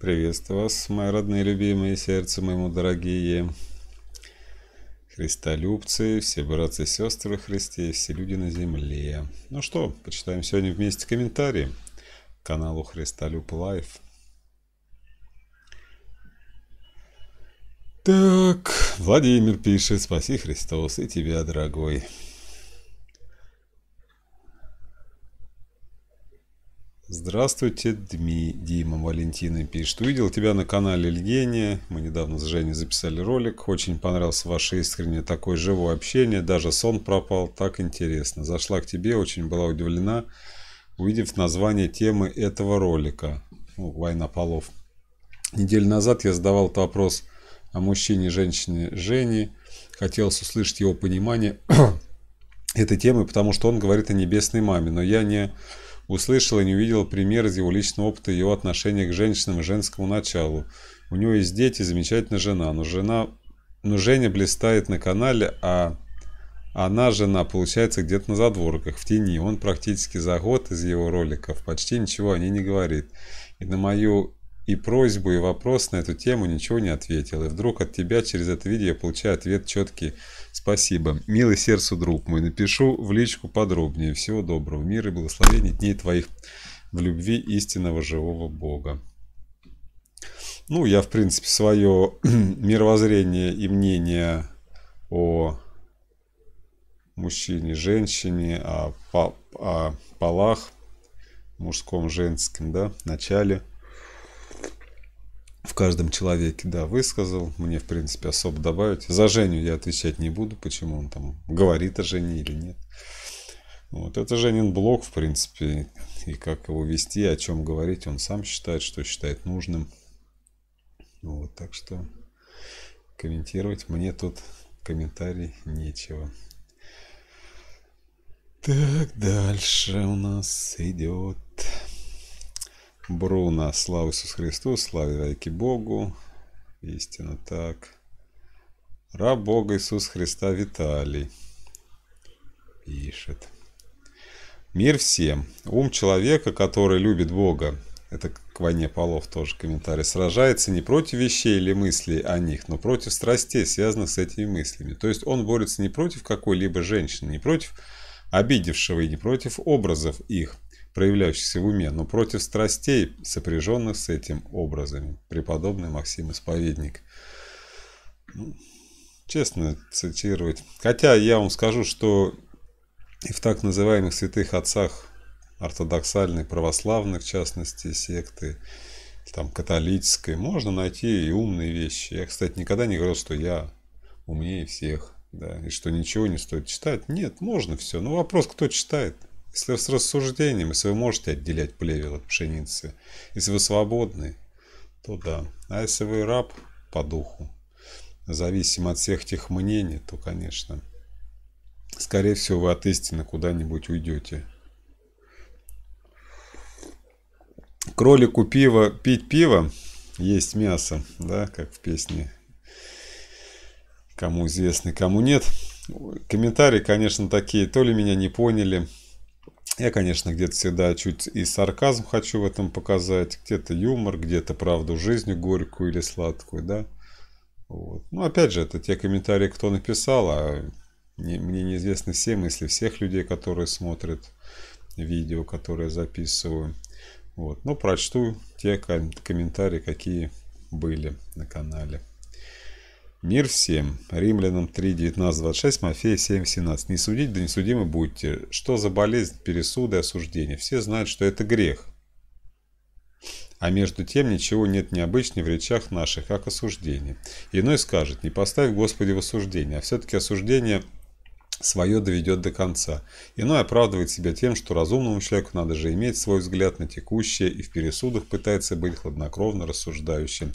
Приветствую вас, мои родные, любимые, сердце моему дорогие. Христолюбцы, все братцы и сестры Христе, все люди на земле. Ну что, почитаем сегодня вместе комментарии к каналу Христолюб Лайф. Так, Владимир пишет, спаси Христос и тебя, дорогой. Здравствуйте, Дми, Дима Валентина пишет. Увидел тебя на канале Льгения. Мы недавно с Женей записали ролик. Очень понравилось ваше искреннее такое живое общение. Даже сон пропал. Так интересно. Зашла к тебе, очень была удивлена, увидев название темы этого ролика. Ну, «Война полов». Неделю назад я задавал этот вопрос о мужчине и женщине Жене. Хотелось услышать его понимание этой темы, потому что он говорит о небесной маме. Но я не услышал и не увидел пример из его личного опыта и его отношения к женщинам и женскому началу. У него есть дети замечательная жена, но жена... Но Женя блистает на канале, а она, жена, получается где-то на задворках, в тени. Он практически за год из его роликов почти ничего о ней не говорит. И на мою и просьбу, и вопрос на эту тему ничего не ответил. И вдруг от тебя через это видео я получаю ответ четкий Спасибо. Милый сердцу друг мой, напишу в личку подробнее. Всего доброго, мир и благословений дней твоих в любви истинного живого Бога. Ну, я, в принципе, свое мировоззрение и мнение о мужчине, женщине, о, о полах, мужском, женском, да, начале – в каждом человеке, да, высказал. Мне, в принципе, особо добавить. За Женю я отвечать не буду, почему он там говорит о Жене или нет. Вот это Женин блог, в принципе, и как его вести, о чем говорить, он сам считает, что считает нужным. Ну вот, так что комментировать мне тут комментарий нечего. Так, дальше у нас идет... Бруно, слава Иисусу Христу, слава Райки Богу. Истинно так. Раб Бога Иисус Христа Виталий пишет. Мир всем. Ум человека, который любит Бога, это к войне полов тоже комментарий, сражается не против вещей или мыслей о них, но против страстей, связанных с этими мыслями. То есть он борется не против какой-либо женщины, не против обидевшего и не против образов их, проявляющихся в уме, но против страстей, сопряженных с этим образами. Преподобный Максим Исповедник. Ну, честно цитировать. Хотя я вам скажу, что и в так называемых святых отцах ортодоксальной, православной, в частности, секты, там, католической, можно найти и умные вещи. Я, кстати, никогда не говорил, что я умнее всех, да, и что ничего не стоит читать. Нет, можно все, но вопрос, кто читает – если с рассуждением, если вы можете отделять плевел от пшеницы, если вы свободны, то да. А если вы раб по духу, зависим от всех тех мнений, то, конечно, скорее всего, вы от истины куда-нибудь уйдете. Кролику пиво, пить пиво, есть мясо, да, как в песне. Кому известно, кому нет. Комментарии, конечно, такие, то ли меня не поняли, я, конечно, где-то всегда чуть и сарказм хочу в этом показать, где-то юмор, где-то правду жизни горькую или сладкую, да. Вот. Ну, опять же, это те комментарии, кто написал, а не, мне неизвестны все мысли всех людей, которые смотрят видео, которые записываю. Вот. Но прочту те комментарии, какие были на канале. Мир всем. Римлянам 3, 19, 26, Мафея 7, 17. Не судить, да не судимы будьте. Что за болезнь, пересуды, осуждения? Все знают, что это грех. А между тем ничего нет необычного в речах наших, как осуждение. Иной скажет, не поставь Господи в осуждение, а все-таки осуждение свое доведет до конца. Иной оправдывает себя тем, что разумному человеку надо же иметь свой взгляд на текущее и в пересудах пытается быть хладнокровно рассуждающим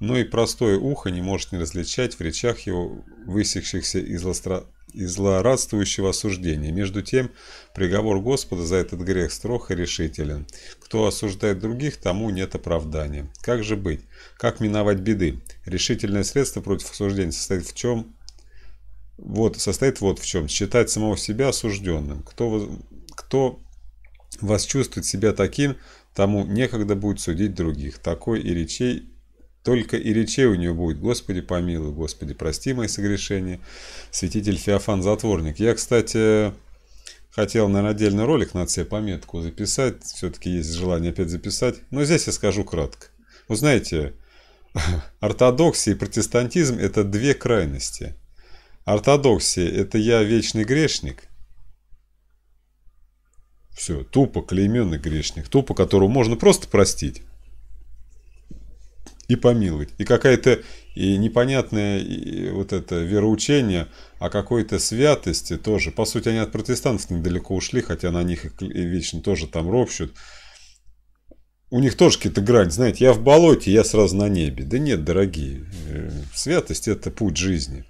но и простое ухо не может не различать в речах его высекшихся из ластра... из злорадствующего осуждения. Между тем, приговор Господа за этот грех строг и решителен. Кто осуждает других, тому нет оправдания. Как же быть? Как миновать беды? Решительное средство против осуждения состоит в чем? Вот, состоит вот в чем. Считать самого себя осужденным. Кто, кто вас чувствует себя таким, тому некогда будет судить других. Такой и речей только и речей у нее будет «Господи помилуй, Господи прости мои согрешения». Святитель Феофан Затворник. Я, кстати, хотел, наверное, отдельный ролик на себе пометку записать. Все-таки есть желание опять записать. Но здесь я скажу кратко. Вы знаете, ортодоксия и протестантизм – это две крайности. Ортодоксия – это я вечный грешник, все, тупо клейменный грешник, тупо которого можно просто простить и помиловать. И какая-то и непонятное и вот это вероучение о какой-то святости тоже. По сути, они от протестантов недалеко ушли, хотя на них и вечно тоже там ропщут. У них тоже какие-то грань, знаете, я в болоте, я сразу на небе. Да нет, дорогие, э, святость – это путь жизни.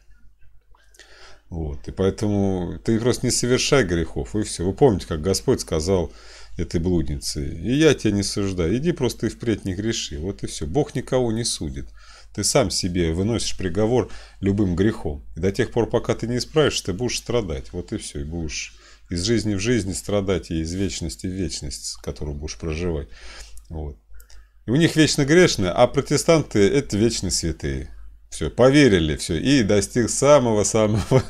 Вот, и поэтому ты просто не совершай грехов, и все. Вы помните, как Господь сказал – этой блудницы. И я тебя не суждаю. Иди просто и впредь не греши. Вот и все. Бог никого не судит. Ты сам себе выносишь приговор любым грехом. И до тех пор, пока ты не исправишь, ты будешь страдать. Вот и все. И будешь из жизни в жизни страдать и из вечности в вечность, которую будешь проживать. Вот. И у них вечно грешные, а протестанты – это вечно святые. Все, поверили, все, и достиг самого-самого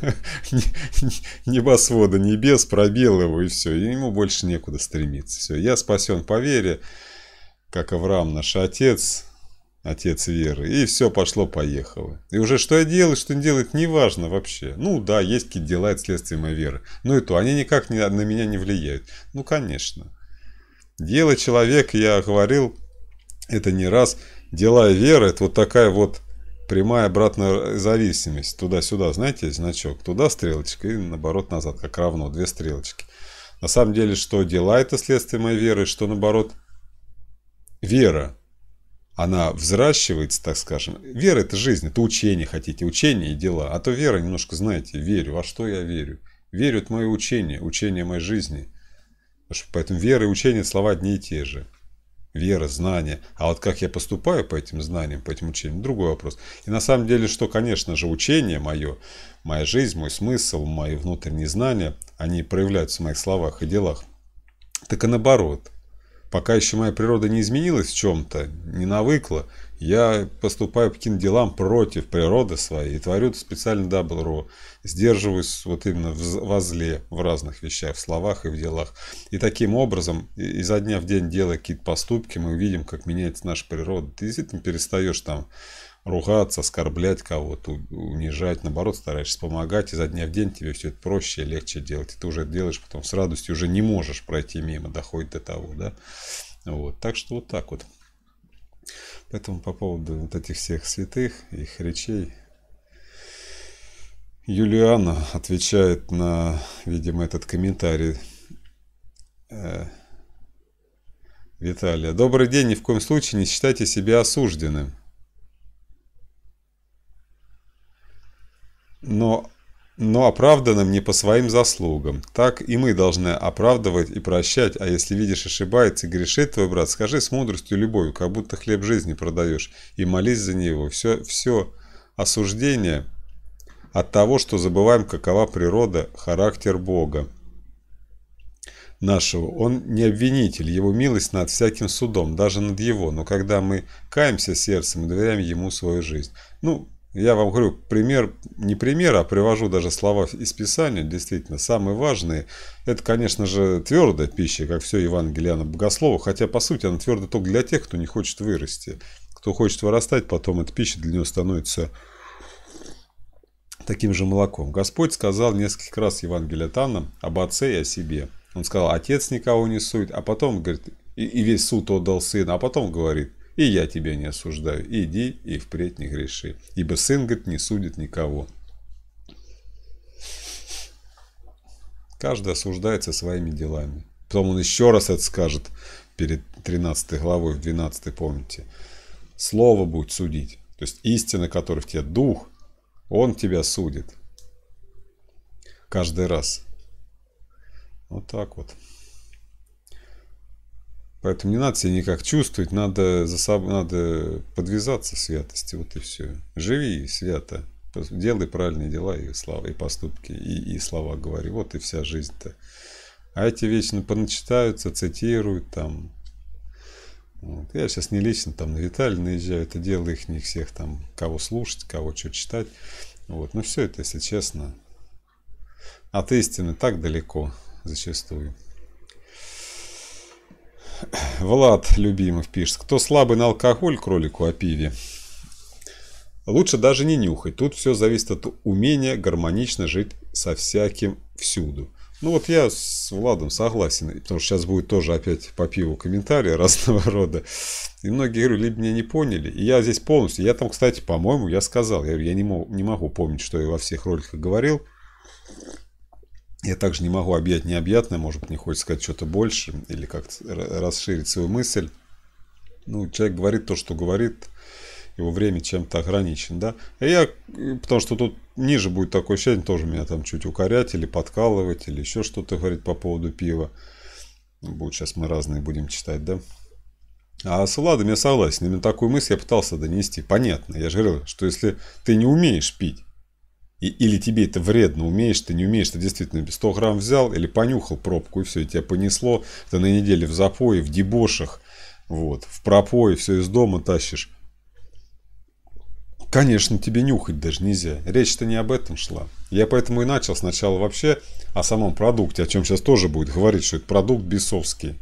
небосвода, небес, пробил его, и все, и ему больше некуда стремиться. Все, я спасен по вере, как Авраам наш отец, отец веры, и все пошло-поехало. И уже что я делаю, что не делаю, не важно вообще. Ну да, есть какие-то дела, это следствие моей веры, ну и то, они никак не, на меня не влияют. Ну конечно. Дело человека, я говорил это не раз, дела веры, это вот такая вот прямая обратная зависимость. Туда-сюда, знаете, значок. Туда стрелочка и наоборот назад, как равно, две стрелочки. На самом деле, что дела это следствие моей веры, что наоборот вера, она взращивается, так скажем. Вера это жизнь, это учение хотите, учение и дела. А то вера немножко, знаете, верю. во а что я верю? Верю это мое учение, учение моей жизни. Поэтому вера и учение слова одни и те же. Вера, знания. А вот как я поступаю по этим знаниям, по этим учениям, другой вопрос. И на самом деле, что, конечно же, учение мое, моя жизнь, мой смысл, мои внутренние знания, они проявляются в моих словах и делах. Так и наоборот. Пока еще моя природа не изменилась в чем-то, не навыкла, я поступаю по каким делам против природы своей и творю специально добро. Сдерживаюсь вот именно в, во зле, в разных вещах, в словах и в делах. И таким образом, изо дня в день делая какие-то поступки, мы увидим, как меняется наша природа. Ты действительно перестаешь там ругаться, оскорблять кого-то, унижать. Наоборот, стараешься помогать. Изо дня в день тебе все это проще и легче делать. И ты уже делаешь потом с радостью, уже не можешь пройти мимо, доходит до того. Да? Вот. Так что вот так вот. Поэтому по поводу вот этих всех святых, их речей, Юлиана отвечает на, видимо, этот комментарий э, Виталия. Добрый день, ни в коем случае не считайте себя осужденным. Но но оправданным не по своим заслугам. Так и мы должны оправдывать и прощать, а если видишь ошибается и грешит твой брат, скажи с мудростью и любовью, как будто хлеб жизни продаешь, и молись за него. Все, все осуждение от того, что забываем, какова природа, характер Бога нашего. Он не обвинитель, его милость над всяким судом, даже над его. Но когда мы каемся сердцем и доверяем ему свою жизнь. Ну, я вам говорю, пример, не пример, а привожу даже слова из Писания, действительно, самые важные. Это, конечно же, твердая пища, как все Евангелие на богослову. хотя, по сути, она твердая только для тех, кто не хочет вырасти. Кто хочет вырастать, потом эта пища для него становится таким же молоком. Господь сказал несколько раз Евангелие Тана об отце и о себе. Он сказал, отец никого не сует, а потом, говорит, и, и весь суд отдал сына, а потом говорит, и я тебя не осуждаю. Иди и впредь не греши. Ибо сын, говорит, не судит никого. Каждый осуждается своими делами. Потом он еще раз это скажет перед 13 главой, в 12, помните. Слово будет судить. То есть истина, которая в тебе, дух, он тебя судит. Каждый раз. Вот так вот. Поэтому не надо себя никак чувствовать, надо, за соб... надо подвязаться святости, вот и все. Живи свято, делай правильные дела и слова, и поступки, и, и слова говори. Вот и вся жизнь-то. А эти вечно поначитаются, цитируют там. Вот. Я сейчас не лично там на Виталия наезжаю, это дело их не всех там, кого слушать, кого что читать. Вот. Но все это, если честно, от истины так далеко зачастую. Влад Любимов пишет. Кто слабый на алкоголь, кролику о пиве. Лучше даже не нюхать. Тут все зависит от умения гармонично жить со всяким всюду. Ну вот я с Владом согласен, потому что сейчас будет тоже опять по пиву комментарии разного рода. И многие, говорю, либо меня не поняли, и я здесь полностью, я там, кстати, по-моему, я сказал, я, я не, мог, не могу помнить, что я во всех роликах говорил, я также не могу объять необъятное, может быть, не хочет сказать что-то больше или как-то расширить свою мысль. Ну, человек говорит то, что говорит, его время чем-то ограничен, да. А я, потому что тут ниже будет такое ощущение, тоже меня там чуть укорять или подкалывать, или еще что-то говорить по поводу пива. Ну, будет сейчас мы разные будем читать, да. А с Владом я согласен. Именно такую мысль я пытался донести. Понятно. Я же говорил, что если ты не умеешь пить, и, или тебе это вредно, умеешь ты, не умеешь, ты действительно 100 грамм взял или понюхал пробку и все, и тебя понесло, ты на неделе в запое, в дебошах, вот, в пропое, все из дома тащишь. Конечно, тебе нюхать даже нельзя. Речь-то не об этом шла. Я поэтому и начал сначала вообще о самом продукте, о чем сейчас тоже будет говорить, что это продукт бесовский.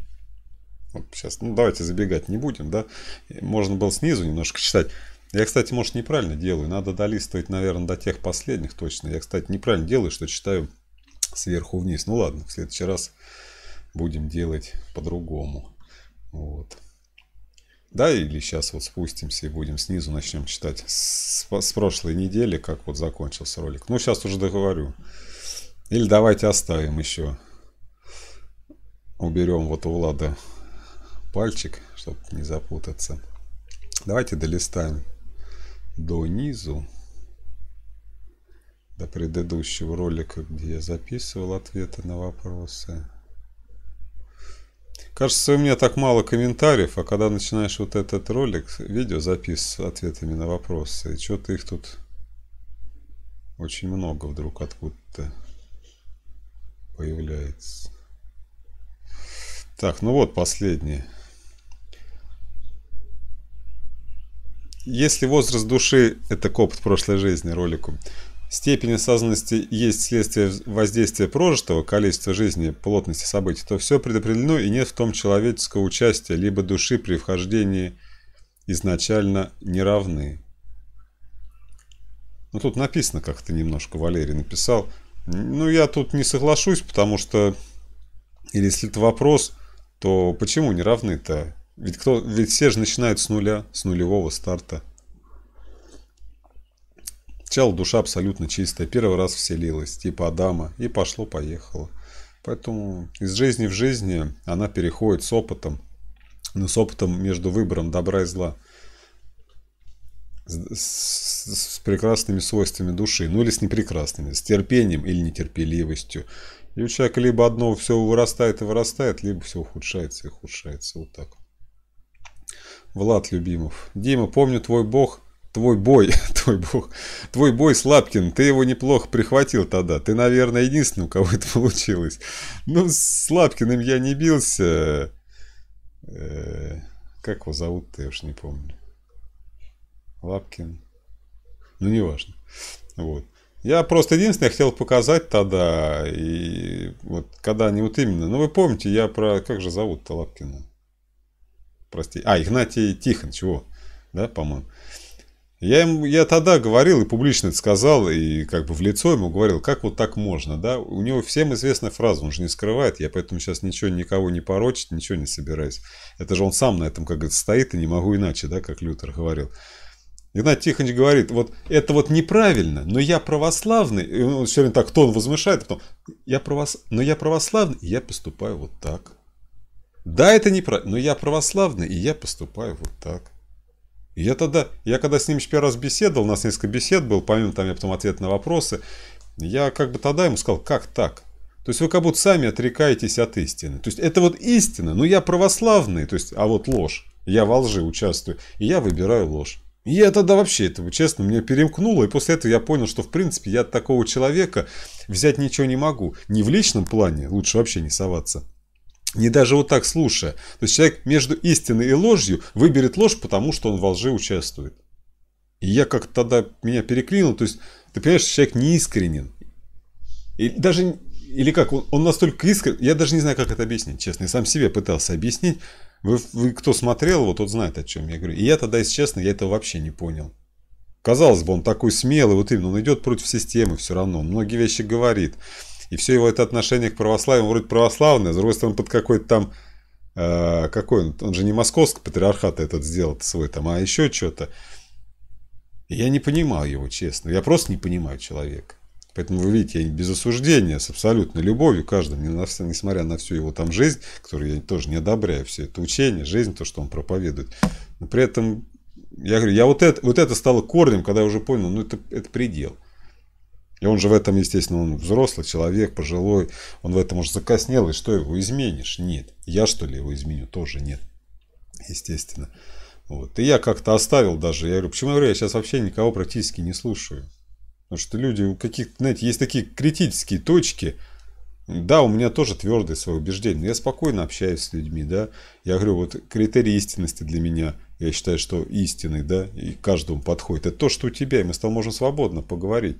Вот сейчас, ну давайте забегать не будем, да. Можно было снизу немножко читать. Я, кстати, может, неправильно делаю. Надо долистывать, наверное, до тех последних точно. Я, кстати, неправильно делаю, что читаю сверху вниз. Ну ладно, в следующий раз будем делать по-другому. Вот. Да, или сейчас вот спустимся и будем снизу начнем читать с, с прошлой недели, как вот закончился ролик. Ну, сейчас уже договорю. Или давайте оставим еще. Уберем вот у Влада пальчик, чтобы не запутаться. Давайте долистаем донизу, до предыдущего ролика, где я записывал ответы на вопросы. Кажется, у меня так мало комментариев, а когда начинаешь вот этот ролик, видео запис с ответами на вопросы, и что-то их тут очень много вдруг откуда-то появляется. Так, ну вот последний. Если возраст души – это опыт прошлой жизни ролику, степень осознанности есть следствие воздействия прожитого, количества жизни, плотности событий, то все предопределено и нет в том человеческого участия, либо души при вхождении изначально неравны. Ну тут написано как-то немножко, Валерий написал. Ну я тут не соглашусь, потому что, или если это вопрос, то почему не равны-то? Ведь, кто, ведь все же начинают с нуля, с нулевого старта. Сначала душа абсолютно чистая, первый раз вселилась, типа Адама, и пошло-поехало. Поэтому из жизни в жизни она переходит с опытом, но ну, с опытом между выбором добра и зла, с, с, с прекрасными свойствами души, ну или с непрекрасными, с терпением или нетерпеливостью. И у человека либо одно все вырастает и вырастает, либо все ухудшается и ухудшается. Вот так. Влад Любимов. Дима, помню твой бог, твой бой, твой бог, твой бой с Лапкин. Ты его неплохо прихватил тогда. Ты, наверное, единственный, у кого это получилось. Ну, с Лапкиным я не бился. Э, как его зовут-то, я уж не помню. Лапкин. Ну, неважно. Вот. Я просто единственное хотел показать тогда, и вот когда не вот именно. Ну, вы помните, я про... Как же зовут-то Лапкина? прости, а, Игнатий Тихон, чего, да, по-моему. Я, им, я тогда говорил и публично это сказал, и как бы в лицо ему говорил, как вот так можно, да? У него всем известная фраза, он же не скрывает, я поэтому сейчас ничего никого не порочить, ничего не собираюсь. Это же он сам на этом, как говорится, стоит, и не могу иначе, да, как Лютер говорил. Игнатий Тихонович говорит, вот это вот неправильно, но я православный, и он все время так тон возмышает, потом, я правос... но я православный, и я поступаю вот так. Да, это неправильно, но я православный, и я поступаю вот так. я тогда, я когда с ним первый раз беседовал, у нас несколько бесед был, помимо там я потом ответ на вопросы, я как бы тогда ему сказал, как так? То есть вы как будто сами отрекаетесь от истины. То есть это вот истина, но я православный, то есть, а вот ложь. Я во лжи участвую, и я выбираю ложь. И я тогда вообще это, честно, мне перемкнуло, и после этого я понял, что, в принципе, я от такого человека взять ничего не могу. Ни в личном плане, лучше вообще не соваться, не даже вот так слушая. То есть человек между истиной и ложью выберет ложь, потому что он во лжи участвует. И я как -то тогда меня переклинил. То есть, ты понимаешь, человек не искренен. И даже, или как, он, он настолько искренен, я даже не знаю, как это объяснить, честно. Я сам себе пытался объяснить. Вы, вы кто смотрел, вот тот знает, о чем я говорю. И я тогда, если честно, я этого вообще не понял. Казалось бы, он такой смелый, вот именно, он идет против системы все равно, многие вещи говорит. И все его это отношение к православию, он вроде православное, а с другой стороны, под какой-то там... Э, какой он? Он же не московский патриархат этот сделал свой там, а еще что-то. Я не понимал его, честно. Я просто не понимаю человека. Поэтому вы видите, я без осуждения, с абсолютной любовью каждому, несмотря на всю его там жизнь, которую я тоже не одобряю, все это учение, жизнь, то, что он проповедует. Но при этом, я говорю, я вот это, вот это стало корнем, когда я уже понял, ну это, это предел. И он же в этом, естественно, он взрослый человек, пожилой, он в этом уже закоснел, и что его изменишь? Нет. Я что ли его изменю? Тоже нет. Естественно. Вот. И я как-то оставил даже, я говорю, почему я говорю, я сейчас вообще никого практически не слушаю. Потому что люди у каких знаете, есть такие критические точки, да, у меня тоже твердое свое убеждение, но я спокойно общаюсь с людьми, да. Я говорю, вот критерий истинности для меня, я считаю, что истинный, да, и каждому подходит. Это то, что у тебя, и мы с тобой можем свободно поговорить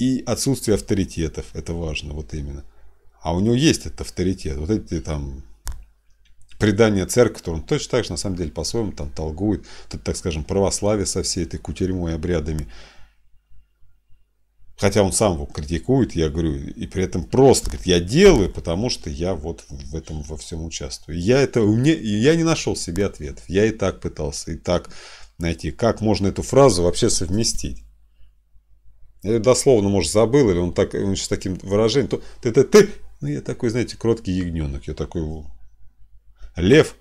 и отсутствие авторитетов, это важно, вот именно. А у него есть этот авторитет, вот эти там предания церкви, которые он точно так же, на самом деле, по-своему там толгует, так скажем, православие со всей этой кутерьмой обрядами. Хотя он сам его критикует, я говорю, и при этом просто говорит, я делаю, потому что я вот в этом во всем участвую. я это, у меня, я не нашел себе ответов. Я и так пытался, и так найти, как можно эту фразу вообще совместить. Я дословно, может, забыл, или он, так, он сейчас таким выражением, то ты-ты-ты. Ну, я такой, знаете, кроткий ягненок. Я такой лев,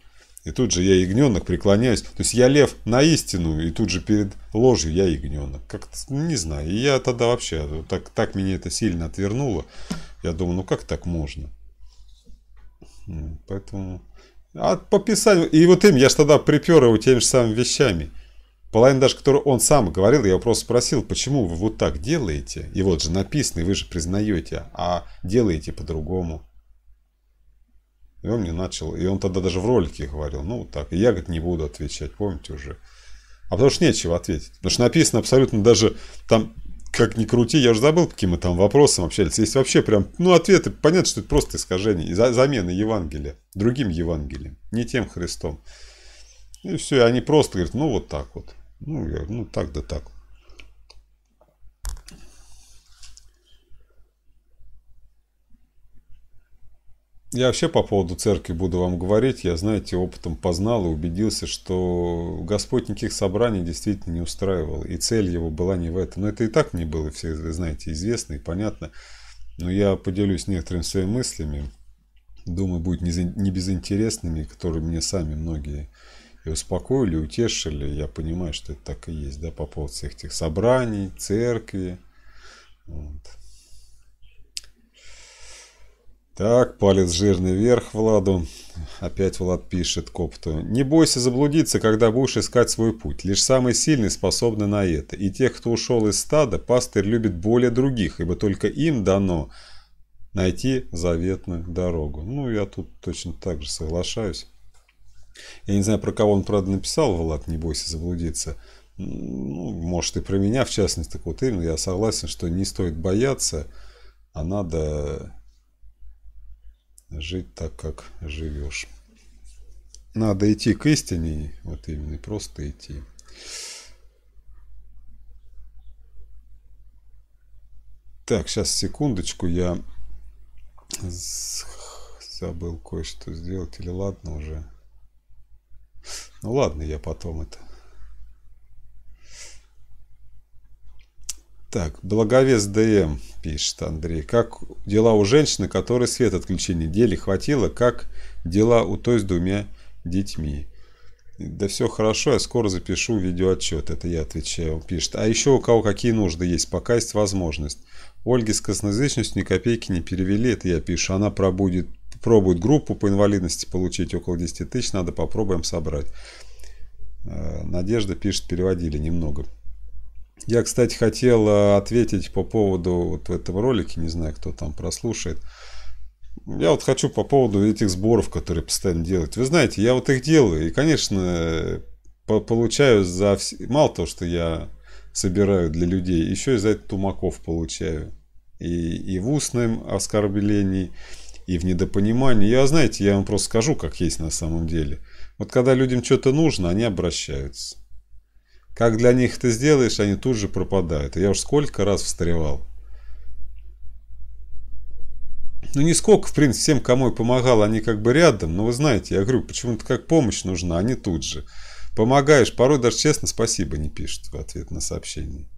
и тут же я ягненок, преклоняюсь. То есть я лев на истину, и тут же перед ложью я ягненок. Как-то, ну, не знаю. И я тогда вообще, так, так меня это сильно отвернуло. Я думаю, ну как так можно? Поэтому... А по писанию... И вот им я же тогда припер его теми же самыми вещами. Половина даже, которую он сам говорил, я его просто спросил, почему вы вот так делаете? И вот же написано, и вы же признаете, а делаете по-другому. И он мне начал, и он тогда даже в ролике говорил, ну вот так, и я, говорит, не буду отвечать, помните уже. А потому что нечего ответить. Потому что написано абсолютно даже там, как ни крути, я уже забыл, каким мы там вопросом общались. Есть вообще прям, ну, ответы, понятно, что это просто искажение, замена Евангелия другим Евангелием, не тем Христом. И все, и они просто говорят, ну, вот так вот. Ну, я, ну так да так. Я вообще по поводу церкви буду вам говорить. Я, знаете, опытом познал и убедился, что Господь никаких собраний действительно не устраивал. И цель его была не в этом. Но это и так мне было, все, вы знаете, известно и понятно. Но я поделюсь некоторыми своими мыслями. Думаю, будет не безинтересными, которые мне сами многие и успокоили, утешили. Я понимаю, что это так и есть, да, по поводу всех этих собраний, церкви. Вот. Так, палец жирный вверх Владу. Опять Влад пишет Копту. «Не бойся заблудиться, когда будешь искать свой путь. Лишь самые сильные способны на это. И тех, кто ушел из стада, пастырь любит более других, ибо только им дано найти заветную дорогу». Ну, я тут точно так же соглашаюсь. Я не знаю, про кого он, правда, написал, Влад, не бойся заблудиться. Ну, может, и про меня, в частности, так вот именно. Я согласен, что не стоит бояться, а надо жить так, как живешь. Надо идти к истине, вот именно, и просто идти. Так, сейчас секундочку, я забыл кое-что сделать, или ладно уже. Ну ладно, я потом это. Так, благовес ДМ, пишет Андрей. Как дела у женщины, которой свет отключения недели хватило? Как дела у той с двумя детьми? Да все хорошо, я скоро запишу видеоотчет, это я отвечаю, он пишет. А еще у кого какие нужды есть, пока есть возможность. Ольге с косноязычностью ни копейки не перевели, это я пишу. Она пробудет пробуют группу по инвалидности получить около 10 тысяч, надо попробуем собрать. Э, Надежда пишет, переводили немного. Я, кстати, хотел э, ответить по поводу вот в этом ролике, не знаю, кто там прослушает. Я вот хочу по поводу этих сборов, которые постоянно делают. Вы знаете, я вот их делаю, и, конечно, получаю за... Вс... Мало того, что я собираю для людей, еще и за это тумаков получаю. И, и в устном оскорблении, и в недопонимании. Я, знаете, я вам просто скажу, как есть на самом деле. Вот когда людям что-то нужно, они обращаются. Как для них ты сделаешь, они тут же пропадают. я уж сколько раз встревал. Ну, не сколько, в принципе, всем, кому я помогал, они как бы рядом. Но вы знаете, я говорю, почему-то как помощь нужна, они тут же. Помогаешь, порой даже честно спасибо не пишут в ответ на сообщение.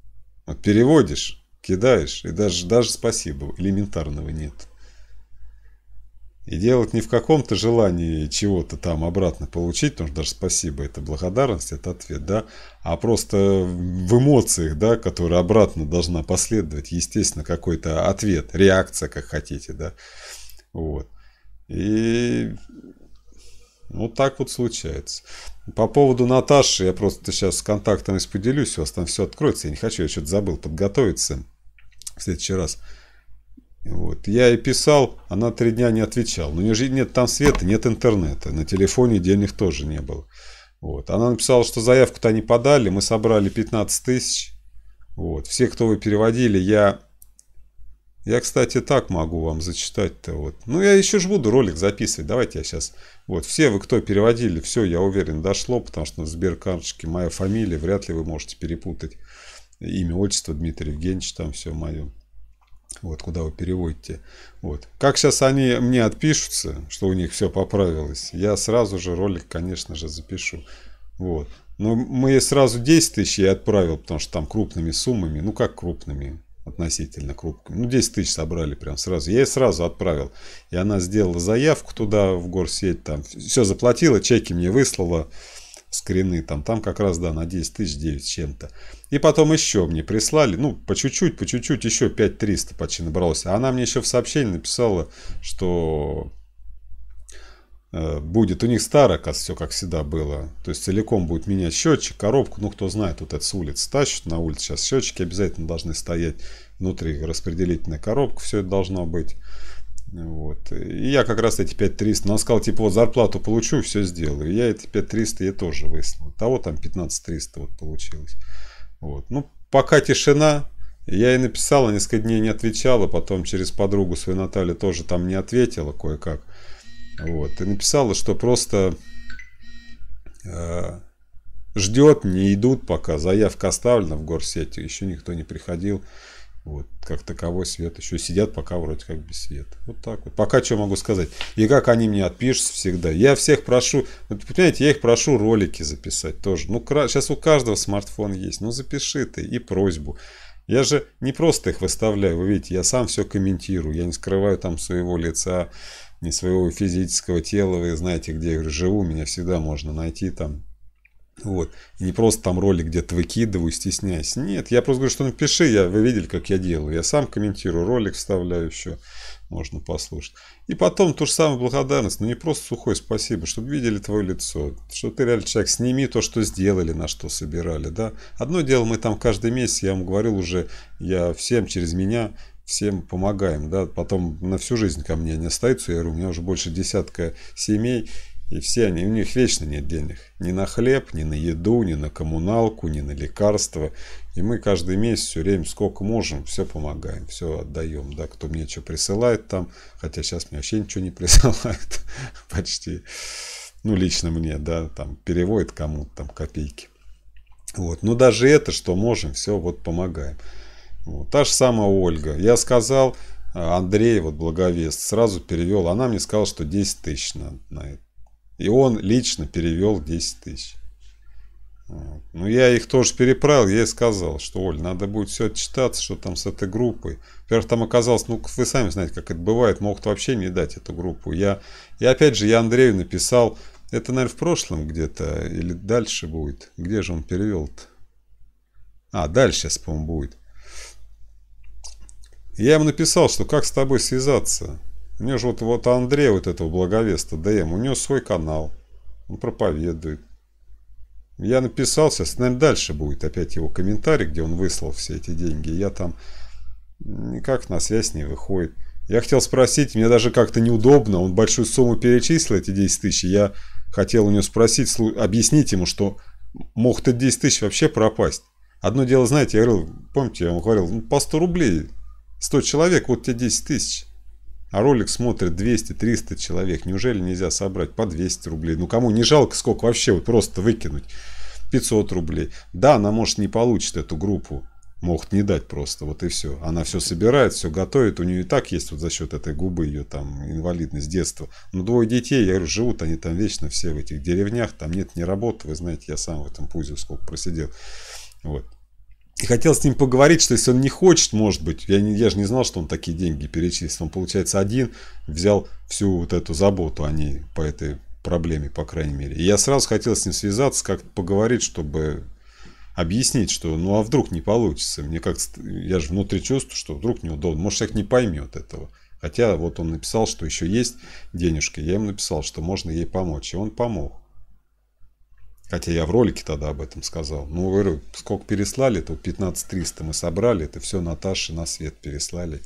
Вот переводишь, кидаешь, и даже, даже спасибо элементарного нет. И делать не в каком-то желании чего-то там обратно получить, потому что даже спасибо, это благодарность, это ответ, да, а просто в эмоциях, да, которая обратно должна последовать, естественно, какой-то ответ, реакция, как хотите, да, вот. И вот так вот случается. По поводу Наташи, я просто сейчас с контактами поделюсь, у вас там все откроется, я не хочу, я что-то забыл подготовиться в следующий раз. Вот. Я и писал, она три дня не отвечала. Но у нее же нет там света, нет интернета. На телефоне денег тоже не было. Вот. Она написала, что заявку-то они подали, мы собрали 15 тысяч. Вот. Все, кто вы переводили, я... Я, кстати, так могу вам зачитать-то. Вот. Ну, я еще ж буду ролик записывать. Давайте я сейчас... Вот, все вы, кто переводили, все, я уверен, дошло, потому что в сберкарточке моя фамилия, вряд ли вы можете перепутать. Имя, отчество Дмитрий Евгеньевич, там все мое. Вот куда вы переводите. Вот. Как сейчас они мне отпишутся, что у них все поправилось, я сразу же ролик, конечно же, запишу. Вот. Но мы сразу 10 тысяч я отправил, потому что там крупными суммами, ну как крупными, относительно крупными. Ну 10 тысяч собрали прям сразу. Я ей сразу отправил. И она сделала заявку туда, в горсеть, там все заплатила, чеки мне выслала скрины, там, там как раз, да, на 10 тысяч 9 чем-то. И потом еще мне прислали, ну, по чуть-чуть, по чуть-чуть, еще 5300 почти набралось. А она мне еще в сообщении написала, что э, будет. У них старое, как все как всегда было. То есть целиком будет менять счетчик, коробку. Ну, кто знает, вот это с улиц тащат. На улице сейчас счетчики обязательно должны стоять. Внутри распределительная коробка все это должно быть. Вот. И я как раз эти 5300, но ну, он сказал, типа, вот зарплату получу, все сделаю. И я эти 5300 я тоже выслал. Того там 15300 вот получилось. Вот. Ну, пока тишина. Я и написала, несколько дней не отвечала, потом через подругу свою Наталью тоже там не ответила кое-как. Вот. И написала, что просто э, ждет, не идут пока, заявка оставлена в горсете, еще никто не приходил. Вот, как таковой свет. Еще сидят пока вроде как без света. Вот так вот. Пока что могу сказать. И как они мне отпишутся всегда. Я всех прошу, вот, понимаете, я их прошу ролики записать тоже. Ну, кра... сейчас у каждого смартфон есть. Ну, запиши ты и просьбу. Я же не просто их выставляю, вы видите, я сам все комментирую, я не скрываю там своего лица, не своего физического тела, вы знаете, где я живу, меня всегда можно найти там, вот. И не просто там ролик где-то выкидываю, стесняясь. Нет, я просто говорю, что напиши, я, вы видели, как я делаю. Я сам комментирую, ролик вставляю еще, можно послушать. И потом ту же самую благодарность, но ну, не просто сухой спасибо, чтобы видели твое лицо, что ты реально человек, сними то, что сделали, на что собирали, да. Одно дело, мы там каждый месяц, я вам говорил уже, я всем через меня всем помогаем, да, потом на всю жизнь ко мне не остается, я говорю, у меня уже больше десятка семей, и все они, у них вечно нет денег. Ни на хлеб, ни на еду, ни на коммуналку, ни на лекарства. И мы каждый месяц все время, сколько можем, все помогаем, все отдаем. Да, кто мне что присылает там, хотя сейчас мне вообще ничего не присылают почти. Ну, лично мне, да, там переводит кому-то там копейки. Вот, но даже это, что можем, все вот помогаем. Вот. Та же самая Ольга. Я сказал, а, Андрей, вот благовест, сразу перевел. Она мне сказала, что 10 тысяч на, на это. И он лично перевел 10 тысяч. Вот. Ну, я их тоже переправил, я ей сказал, что, Оль, надо будет все отчитаться, что там с этой группой. Во-первых, там оказалось, ну, вы сами знаете, как это бывает, могут вообще не дать эту группу. Я, и опять же, я Андрею написал, это, наверное, в прошлом где-то или дальше будет. Где же он перевел-то? А, дальше сейчас, по-моему, будет. Я ему написал, что как с тобой связаться. Мне же вот, вот Андрей, вот этого благовеста ДМ, у него свой канал. Он проповедует. Я написался, сейчас, наверное, дальше будет опять его комментарий, где он выслал все эти деньги. Я там никак на связь не выходит. Я хотел спросить, мне даже как-то неудобно, он большую сумму перечислил, эти 10 тысяч, я хотел у него спросить, объяснить ему, что мог ты 10 тысяч вообще пропасть. Одно дело, знаете, я говорил, помните, я вам говорил, ну, по 100 рублей, 100 человек, вот тебе 10 тысяч. А ролик смотрит 200-300 человек. Неужели нельзя собрать по 200 рублей? Ну, кому не жалко, сколько вообще вот просто выкинуть? 500 рублей. Да, она, может, не получит эту группу. может не дать просто, вот и все. Она все собирает, все готовит. У нее и так есть вот за счет этой губы ее там инвалидность детства. Но двое детей, я говорю, живут они там вечно все в этих деревнях. Там нет ни работы, вы знаете, я сам в этом пузе сколько просидел. Вот. И хотел с ним поговорить, что если он не хочет, может быть, я, не, я же не знал, что он такие деньги перечислит. Он, получается, один взял всю вот эту заботу о ней по этой проблеме, по крайней мере. И я сразу хотел с ним связаться, как-то поговорить, чтобы объяснить, что ну а вдруг не получится. Мне как я же внутри чувствую, что вдруг неудобно. Может, человек не поймет этого. Хотя вот он написал, что еще есть денежки. Я ему написал, что можно ей помочь. И он помог. Хотя я в ролике тогда об этом сказал. Ну, говорю, сколько переслали, то 15 300 мы собрали. Это все Наташи на свет переслали.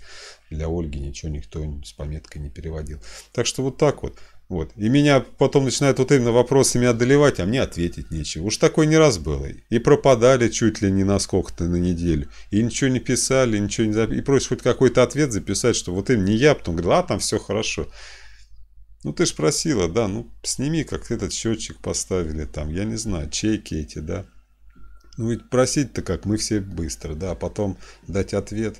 Для Ольги ничего никто с пометкой не переводил. Так что вот так вот. Вот. И меня потом начинают вот именно вопросами одолевать, а мне ответить нечего. Уж такое не раз было. И пропадали чуть ли не на сколько-то на неделю. И ничего не писали, ничего не записали. И просишь хоть какой-то ответ записать, что вот им не я, а потом говорил, а там все хорошо. Ну ты ж просила, да, ну сними, как этот счетчик поставили там, я не знаю, чеки эти, да. Ну ведь просить-то как, мы все быстро, да, а потом дать ответ.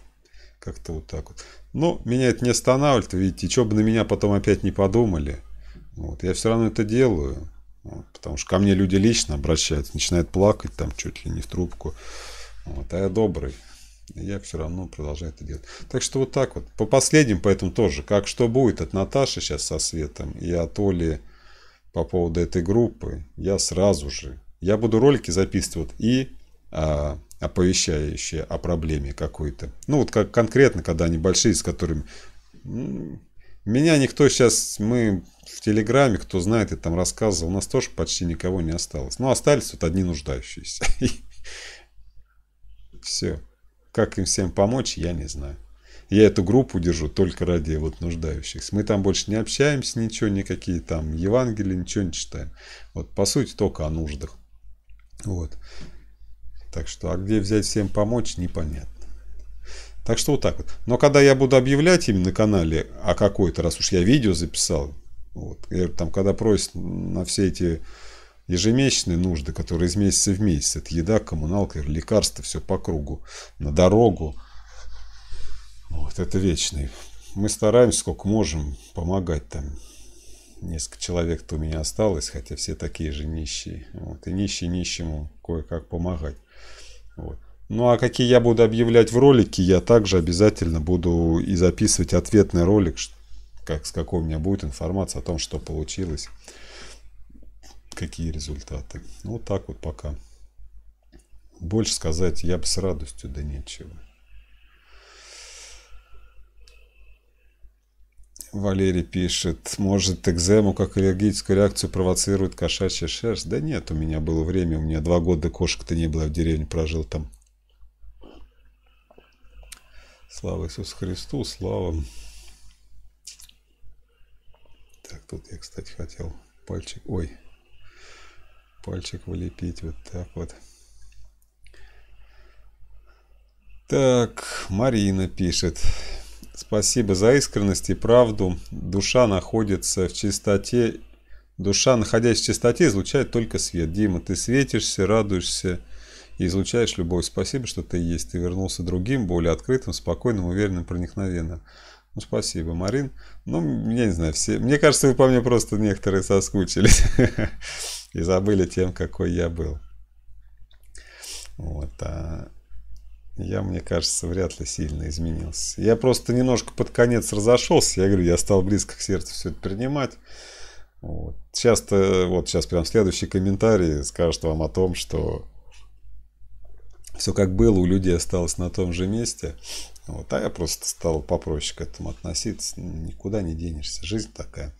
Как-то вот так вот. Но меня это не останавливает, видите, что бы на меня потом опять не подумали. Вот, я все равно это делаю. Вот, потому что ко мне люди лично обращаются, начинают плакать там чуть ли не в трубку. Вот, а я добрый я все равно продолжаю это делать. Так что вот так вот. По последним, поэтому тоже. Как что будет от Наташи сейчас со Светом и от Оли по поводу этой группы, я сразу же. Я буду ролики записывать и а, оповещающие о проблеме какой-то. Ну вот как конкретно, когда они большие, с которыми... Меня никто сейчас, мы в Телеграме, кто знает, и там рассказывал, у нас тоже почти никого не осталось. Ну, остались вот одни нуждающиеся. Все. Как им всем помочь, я не знаю. Я эту группу держу только ради вот нуждающихся. Мы там больше не общаемся, ничего, никакие там Евангелия, ничего не читаем. Вот, по сути, только о нуждах. Вот. Так что, а где взять всем помочь, непонятно. Так что вот так вот. Но когда я буду объявлять им на канале о какой-то, раз уж я видео записал, вот, там, когда просят на все эти Ежемесячные нужды, которые из месяца в месяц. Это еда, коммуналка, лекарства, все по кругу. На дорогу. Вот это вечный. Мы стараемся, сколько можем, помогать там. Несколько человек-то у меня осталось, хотя все такие же нищие. Вот. И нищие нищему кое-как помогать. Вот. Ну а какие я буду объявлять в ролике, я также обязательно буду и записывать ответный ролик, как, с какой у меня будет информация о том, что получилось какие результаты. Ну, вот так вот пока. Больше сказать я бы с радостью, да нечего. Валерий пишет, может, экзему как аллергическую реакцию провоцирует кошачья шерсть? Да нет, у меня было время, у меня два года кошек-то не было, в деревне прожил там. Слава Иисусу Христу, слава. Так, тут я, кстати, хотел пальчик... Ой, пальчик вылепить вот так вот. Так, Марина пишет. Спасибо за искренность и правду. Душа находится в чистоте. Душа, находясь в чистоте, излучает только свет. Дима, ты светишься, радуешься и излучаешь любовь. Спасибо, что ты есть. Ты вернулся другим, более открытым, спокойным, уверенным, проникновенным. Ну, спасибо, Марин. Ну, я не знаю, все... Мне кажется, вы по мне просто некоторые соскучились. и забыли тем, какой я был. Вот, а я, мне кажется, вряд ли сильно изменился. Я просто немножко под конец разошелся. Я говорю, я стал близко к сердцу все это принимать. Вот. Часто, вот сейчас прям следующий комментарий скажет вам о том, что все как было, у людей осталось на том же месте. Вот. А я просто стал попроще к этому относиться. Никуда не денешься. Жизнь такая.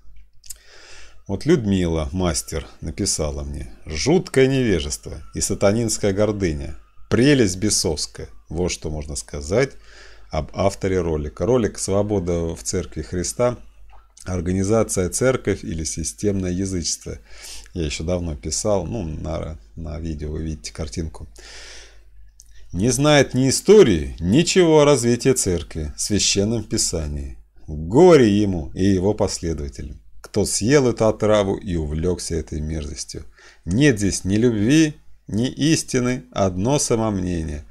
Вот Людмила, мастер, написала мне. Жуткое невежество и сатанинская гордыня. Прелесть бесовская. Вот что можно сказать об авторе ролика. Ролик «Свобода в Церкви Христа. Организация церковь или системное язычество». Я еще давно писал. Ну, на, на видео вы видите картинку. Не знает ни истории, ничего о развитии церкви в священном писании. Горе ему и его последователям кто съел эту отраву и увлекся этой мерзостью. Нет здесь ни любви, ни истины, одно самомнение.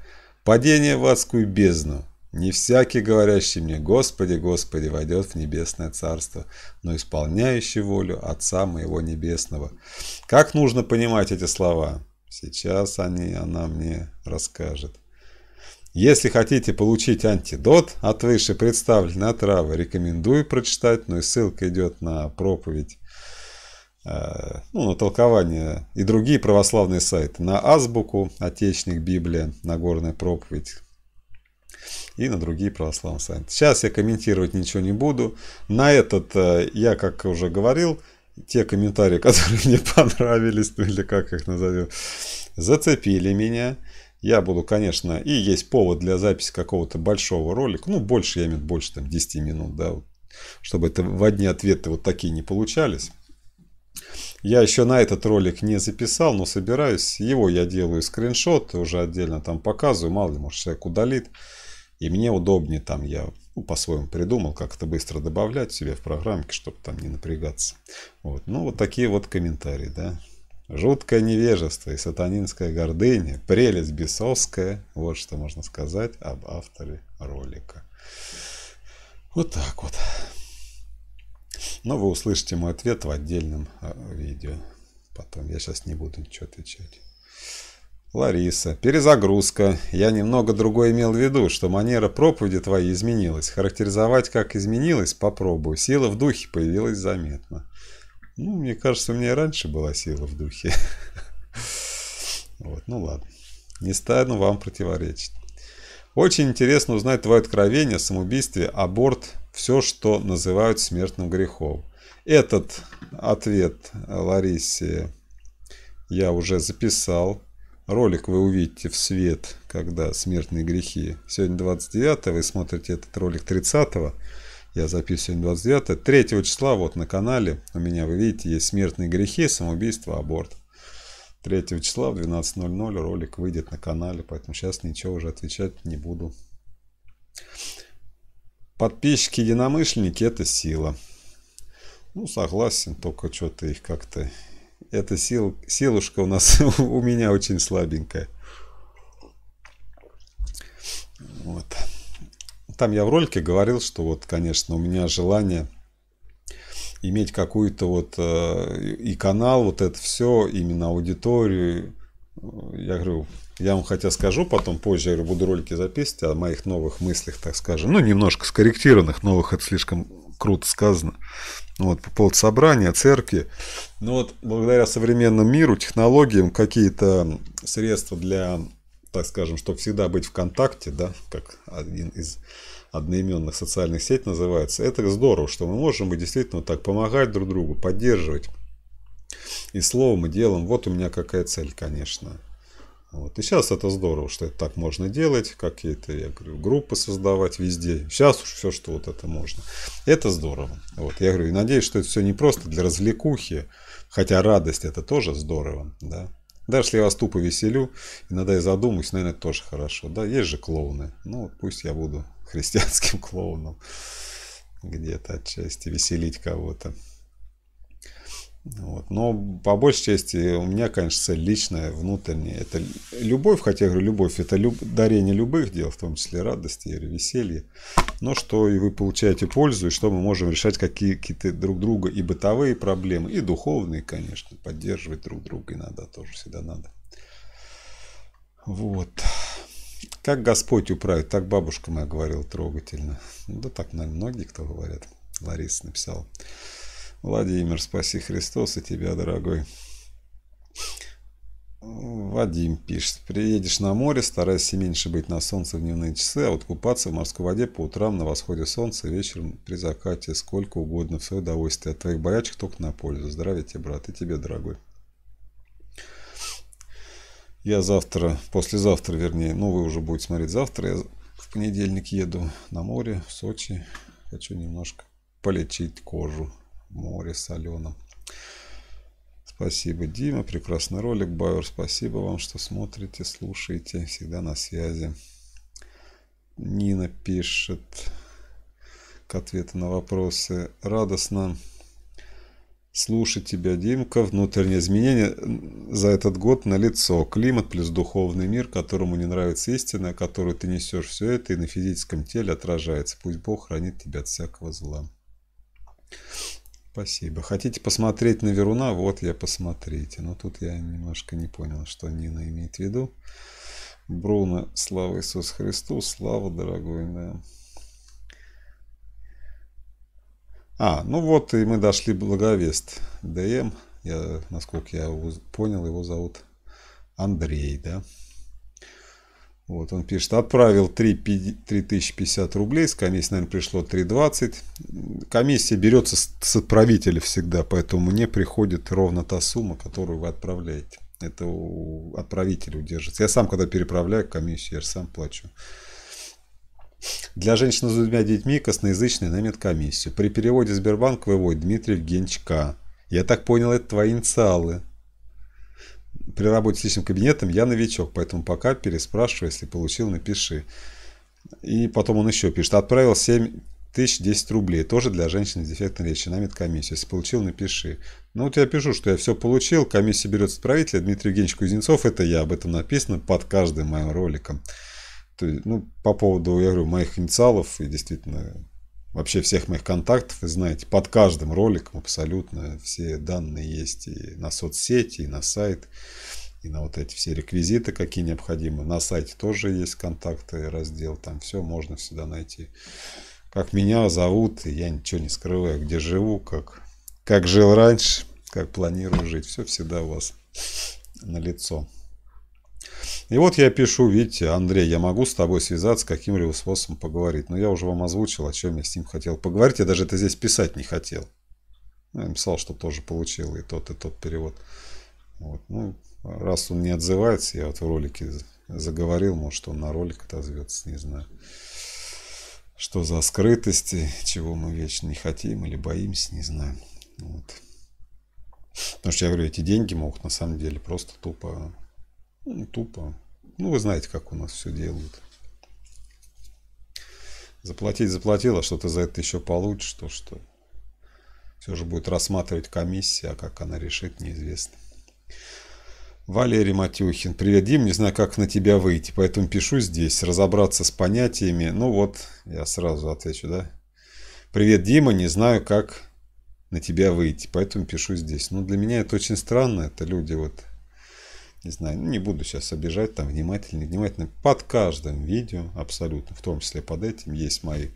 Падение в адскую бездну. Не всякий, говорящий мне «Господи, Господи» войдет в небесное царство, но исполняющий волю Отца моего небесного. Как нужно понимать эти слова? Сейчас они, она мне расскажет. Если хотите получить антидот от выше представленной отравы, рекомендую прочитать, но и ссылка идет на проповедь, э, ну, на толкование и другие православные сайты, на Азбуку, Отечник, Библия, Горная проповедь и на другие православные сайты. Сейчас я комментировать ничего не буду. На этот э, я, как уже говорил, те комментарии, которые мне понравились, ну или как их назовем, зацепили меня – я буду, конечно, и есть повод для записи какого-то большого ролика, ну, больше, я имею в виду, больше там 10 минут, да, вот, чтобы это в одни ответы вот такие не получались. Я еще на этот ролик не записал, но собираюсь. Его я делаю скриншот, уже отдельно там показываю. Мало ли, может, человек удалит. И мне удобнее там я ну, по-своему придумал, как это быстро добавлять себе в программке, чтобы там не напрягаться. Вот. Ну, вот такие вот комментарии, да. Жуткое невежество и сатанинская гордыня, прелесть бесовская, вот что можно сказать об авторе ролика. Вот так вот. Но вы услышите мой ответ в отдельном э, видео. Потом я сейчас не буду ничего отвечать. Лариса. Перезагрузка. Я немного другой имел в виду, что манера проповеди твоей изменилась. Характеризовать, как изменилась, попробую. Сила в духе появилась заметно. Ну, мне кажется, у меня и раньше была сила в духе. Вот, ну ладно. Не стану вам противоречить. Очень интересно узнать твое откровение, о самоубийстве, аборт, все, что называют смертным грехом. Этот ответ Ларисе я уже записал. Ролик вы увидите в свет, когда смертные грехи. Сегодня 29 вы смотрите этот ролик 30 -го я записываю 29 3 числа вот на канале у меня, вы видите, есть смертные грехи, самоубийство, аборт. 3 числа в 12.00 ролик выйдет на канале, поэтому сейчас ничего уже отвечать не буду. Подписчики единомышленники – это сила. Ну, согласен, только что-то их как-то... Эта сил, силушка у нас, у меня очень слабенькая. Вот. Там я в ролике говорил, что вот, конечно, у меня желание иметь какую-то вот э, и канал, вот это все, именно аудиторию. Я говорю, я вам хотя скажу потом, позже я говорю, буду ролики записывать о моих новых мыслях, так скажем. Ну, немножко скорректированных, новых это слишком круто сказано. Вот, по поводу собрания, церкви. Но ну вот благодаря современному миру, технологиям, какие-то средства для так скажем, чтобы всегда быть в контакте, да, как один из одноименных социальных сетей называется, это здорово, что мы можем и действительно так помогать друг другу, поддерживать. И словом, и делом. Вот у меня какая цель, конечно. Вот. И сейчас это здорово, что это так можно делать, какие-то, я говорю, группы создавать везде. Сейчас уж все, что вот это можно. Это здорово. Вот. Я говорю, и надеюсь, что это все не просто для развлекухи, хотя радость это тоже здорово, да. Даже если я вас тупо веселю, иногда я задумаюсь, наверное, это тоже хорошо. Да, есть же клоуны. Ну, вот пусть я буду христианским клоуном где-то отчасти, веселить кого-то. Вот. Но по большей части у меня, конечно, цель личная, внутренняя. Это любовь, хотя я говорю любовь, это люб... дарение любых дел, в том числе радости и веселья. Но что и вы получаете пользу, и что мы можем решать какие- какие-то друг друга и бытовые проблемы, и духовные, конечно. Поддерживать друг друга иногда тоже всегда надо. Вот. Как Господь управит, так бабушка моя говорила трогательно. Ну, да так, наверное, многие кто говорят. Лариса написала. Владимир, спаси Христос и тебя, дорогой. Вадим пишет. Приедешь на море, старайся меньше быть на солнце в дневные часы, а вот купаться в морской воде по утрам на восходе солнца, вечером при закате, сколько угодно, в свое удовольствие. От твоих болячек только на пользу. Здравия тебе, брат, и тебе, дорогой. Я завтра, послезавтра, вернее, ну вы уже будете смотреть завтра, я в понедельник еду на море, в Сочи. Хочу немножко полечить кожу море солено. Спасибо, Дима. Прекрасный ролик, Байер. Спасибо вам, что смотрите, слушаете. Всегда на связи. Нина пишет к ответу на вопросы. Радостно слушать тебя, Димка. Внутренние изменения за этот год на лицо. Климат плюс духовный мир, которому не нравится истина, которую ты несешь все это и на физическом теле отражается. Пусть Бог хранит тебя от всякого зла. Спасибо. Хотите посмотреть на Веруна? Вот я посмотрите. Но ну, тут я немножко не понял, что Нина имеет в виду. Бруно, слава Иисус Христу, слава, дорогой, да. А, ну вот и мы дошли благовест ДМ. Я, насколько я понял, его зовут Андрей, да. Вот он пишет, отправил 3, 3050 рублей, с комиссии, наверное, пришло 320. Комиссия берется с отправителя всегда, поэтому мне приходит ровно та сумма, которую вы отправляете. Это у отправителя удержится. Я сам, когда переправляю комиссию, я же сам плачу. Для женщины с двумя детьми косноязычный наимет комиссию. При переводе Сбербанк выводит Дмитрий Генчка. Я так понял, это твои инициалы при работе с личным кабинетом я новичок, поэтому пока переспрашиваю, если получил, напиши. И потом он еще пишет. Отправил 7 тысяч 10 рублей. Тоже для женщины с дефектной речи. На медкомиссию. Если получил, напиши. Ну, вот я пишу, что я все получил. Комиссия берет исправителя. Дмитрий Евгеньевич Кузнецов. Это я. Об этом написано под каждым моим роликом. То есть, ну, по поводу, я говорю, моих инициалов и действительно вообще всех моих контактов, вы знаете, под каждым роликом абсолютно все данные есть и на соцсети, и на сайт и на вот эти все реквизиты, какие необходимы. На сайте тоже есть контакты, раздел, там все можно всегда найти. Как меня зовут, я ничего не скрываю, где живу, как, как жил раньше, как планирую жить. Все всегда у вас на лицо. И вот я пишу, видите, Андрей, я могу с тобой связаться, каким-либо способом поговорить. Но я уже вам озвучил, о чем я с ним хотел поговорить. Я даже это здесь писать не хотел. Ну, я написал, что тоже получил и тот, и тот перевод. Вот. Ну, раз он не отзывается, я вот в ролике заговорил, может, он на ролик отозвется, не знаю. Что за скрытости, чего мы вечно не хотим или боимся, не знаю. Вот. Потому что я говорю, эти деньги могут на самом деле просто тупо, ну, тупо. Ну, вы знаете, как у нас все делают. Заплатить заплатила, что ты за это еще получишь, то что все же будет рассматривать комиссия, а как она решит, неизвестно. Валерий Матюхин, привет, Дим, не знаю, как на тебя выйти, поэтому пишу здесь, разобраться с понятиями. Ну вот, я сразу отвечу, да? Привет, Дима, не знаю, как на тебя выйти, поэтому пишу здесь. Ну, для меня это очень странно, это люди вот, не знаю, ну, не буду сейчас обижать, там, внимательно, внимательно. Под каждым видео, абсолютно, в том числе под этим, есть мои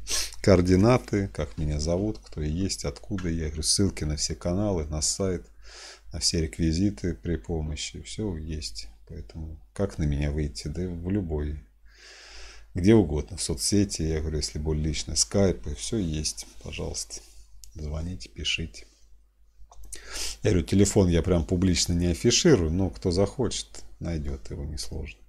координаты, как меня зовут, кто я есть, откуда я, я говорю, ссылки на все каналы, на сайт – а все реквизиты при помощи, все есть. Поэтому как на меня выйти? Да в любой, где угодно, в соцсети, я говорю, если более лично, скайп, и все есть, пожалуйста, звоните, пишите. Я говорю, телефон я прям публично не афиширую, но кто захочет, найдет его несложно.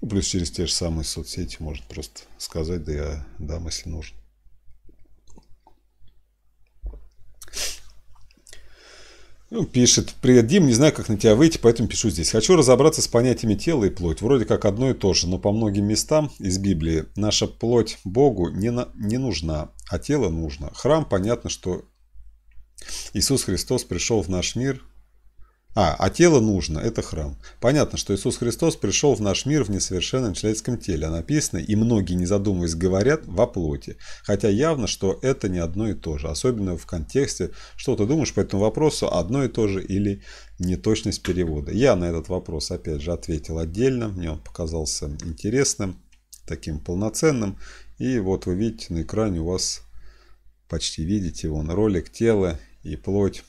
Ну, плюс через те же самые соцсети может просто сказать, да я дам, если нужно. Ну, пишет, привет, Дим, не знаю, как на тебя выйти, поэтому пишу здесь. Хочу разобраться с понятиями тела и плоть. Вроде как одно и то же, но по многим местам из Библии наша плоть Богу не, на... не нужна, а тело нужно. Храм, понятно, что Иисус Христос пришел в наш мир, а, а тело нужно, это храм. Понятно, что Иисус Христос пришел в наш мир в несовершенном человеческом теле, а написано, и многие, не задумываясь, говорят во плоти. Хотя явно, что это не одно и то же, особенно в контексте, что ты думаешь по этому вопросу, одно и то же или неточность перевода. Я на этот вопрос, опять же, ответил отдельно, мне он показался интересным, таким полноценным. И вот вы видите на экране у вас, почти видите вон ролик тела и плоть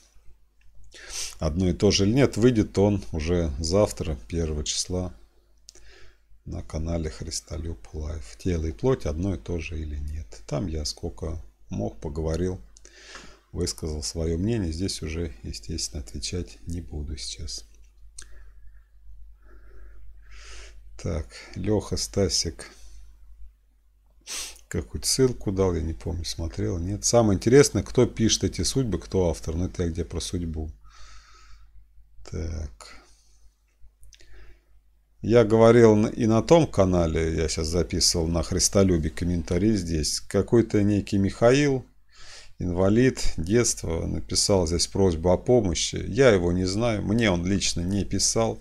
одно и то же или нет. Выйдет он уже завтра, 1 числа, на канале Христолюб Лайф. Тело и плоть одно и то же или нет. Там я сколько мог, поговорил, высказал свое мнение. Здесь уже, естественно, отвечать не буду сейчас. Так, Леха Стасик какую-то ссылку дал, я не помню, смотрел, нет. Самое интересное, кто пишет эти судьбы, кто автор. Ну, это я где про судьбу. Так. Я говорил и на том канале, я сейчас записывал на Христолюбе комментарий здесь, какой-то некий Михаил, инвалид детства, написал здесь просьбу о помощи. Я его не знаю, мне он лично не писал.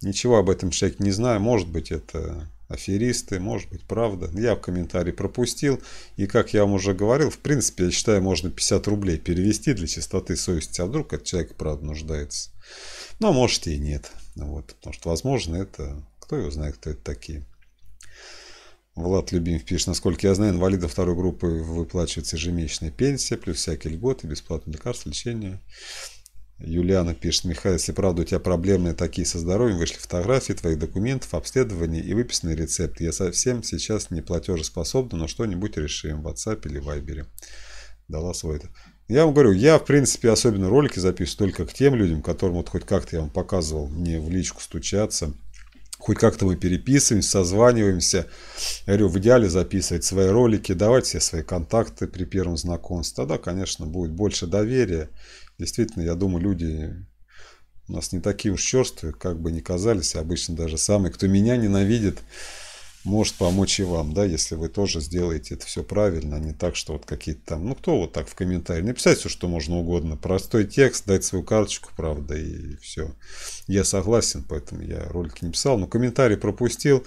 Ничего об этом человек не знаю, может быть это аферисты, может быть, правда. Я в комментарии пропустил. И, как я вам уже говорил, в принципе, я считаю, можно 50 рублей перевести для чистоты совести. А вдруг этот человек, правда, нуждается. Ну, а может и нет. Вот. Потому что, возможно, это... Кто его знает, кто это такие. Влад Любимов пишет, насколько я знаю, инвалидов второй группы выплачивается ежемесячная пенсия, плюс всякие льготы, бесплатные лекарства, лечение. Юлиана пишет, Михаил, если правда у тебя проблемные такие со здоровьем, вышли фотографии твоих документов, обследования и выписанный рецепт. Я совсем сейчас не платежеспособна, но что-нибудь решим в WhatsApp или Viber. Дала свой я вам говорю, я, в принципе, особенно ролики записываю только к тем людям, которым вот хоть как-то я вам показывал, мне в личку стучаться. Хоть как-то мы переписываемся, созваниваемся. Я говорю, в идеале записывать свои ролики, давать все свои контакты при первом знакомстве. Тогда, конечно, будет больше доверия. Действительно, я думаю, люди у нас не такие уж черствые, как бы ни казались. Обычно даже самые, кто меня ненавидит, может помочь и вам, да, если вы тоже сделаете это все правильно, а не так, что вот какие-то там, ну, кто вот так в комментарии, написать все, что можно угодно, простой текст, дать свою карточку, правда, и все. Я согласен, поэтому я ролики не писал, но комментарий пропустил,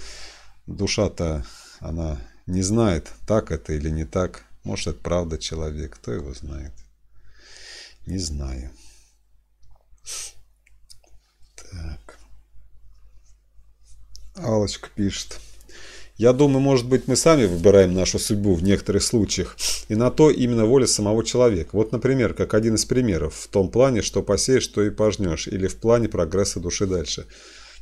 душа-то, она не знает, так это или не так, может, это правда человек, кто его знает. Не знаю. Так. Алочка пишет. Я думаю, может быть, мы сами выбираем нашу судьбу в некоторых случаях, и на то именно воля самого человека. Вот, например, как один из примеров, в том плане, что посеешь, что и пожнешь, или в плане прогресса души дальше.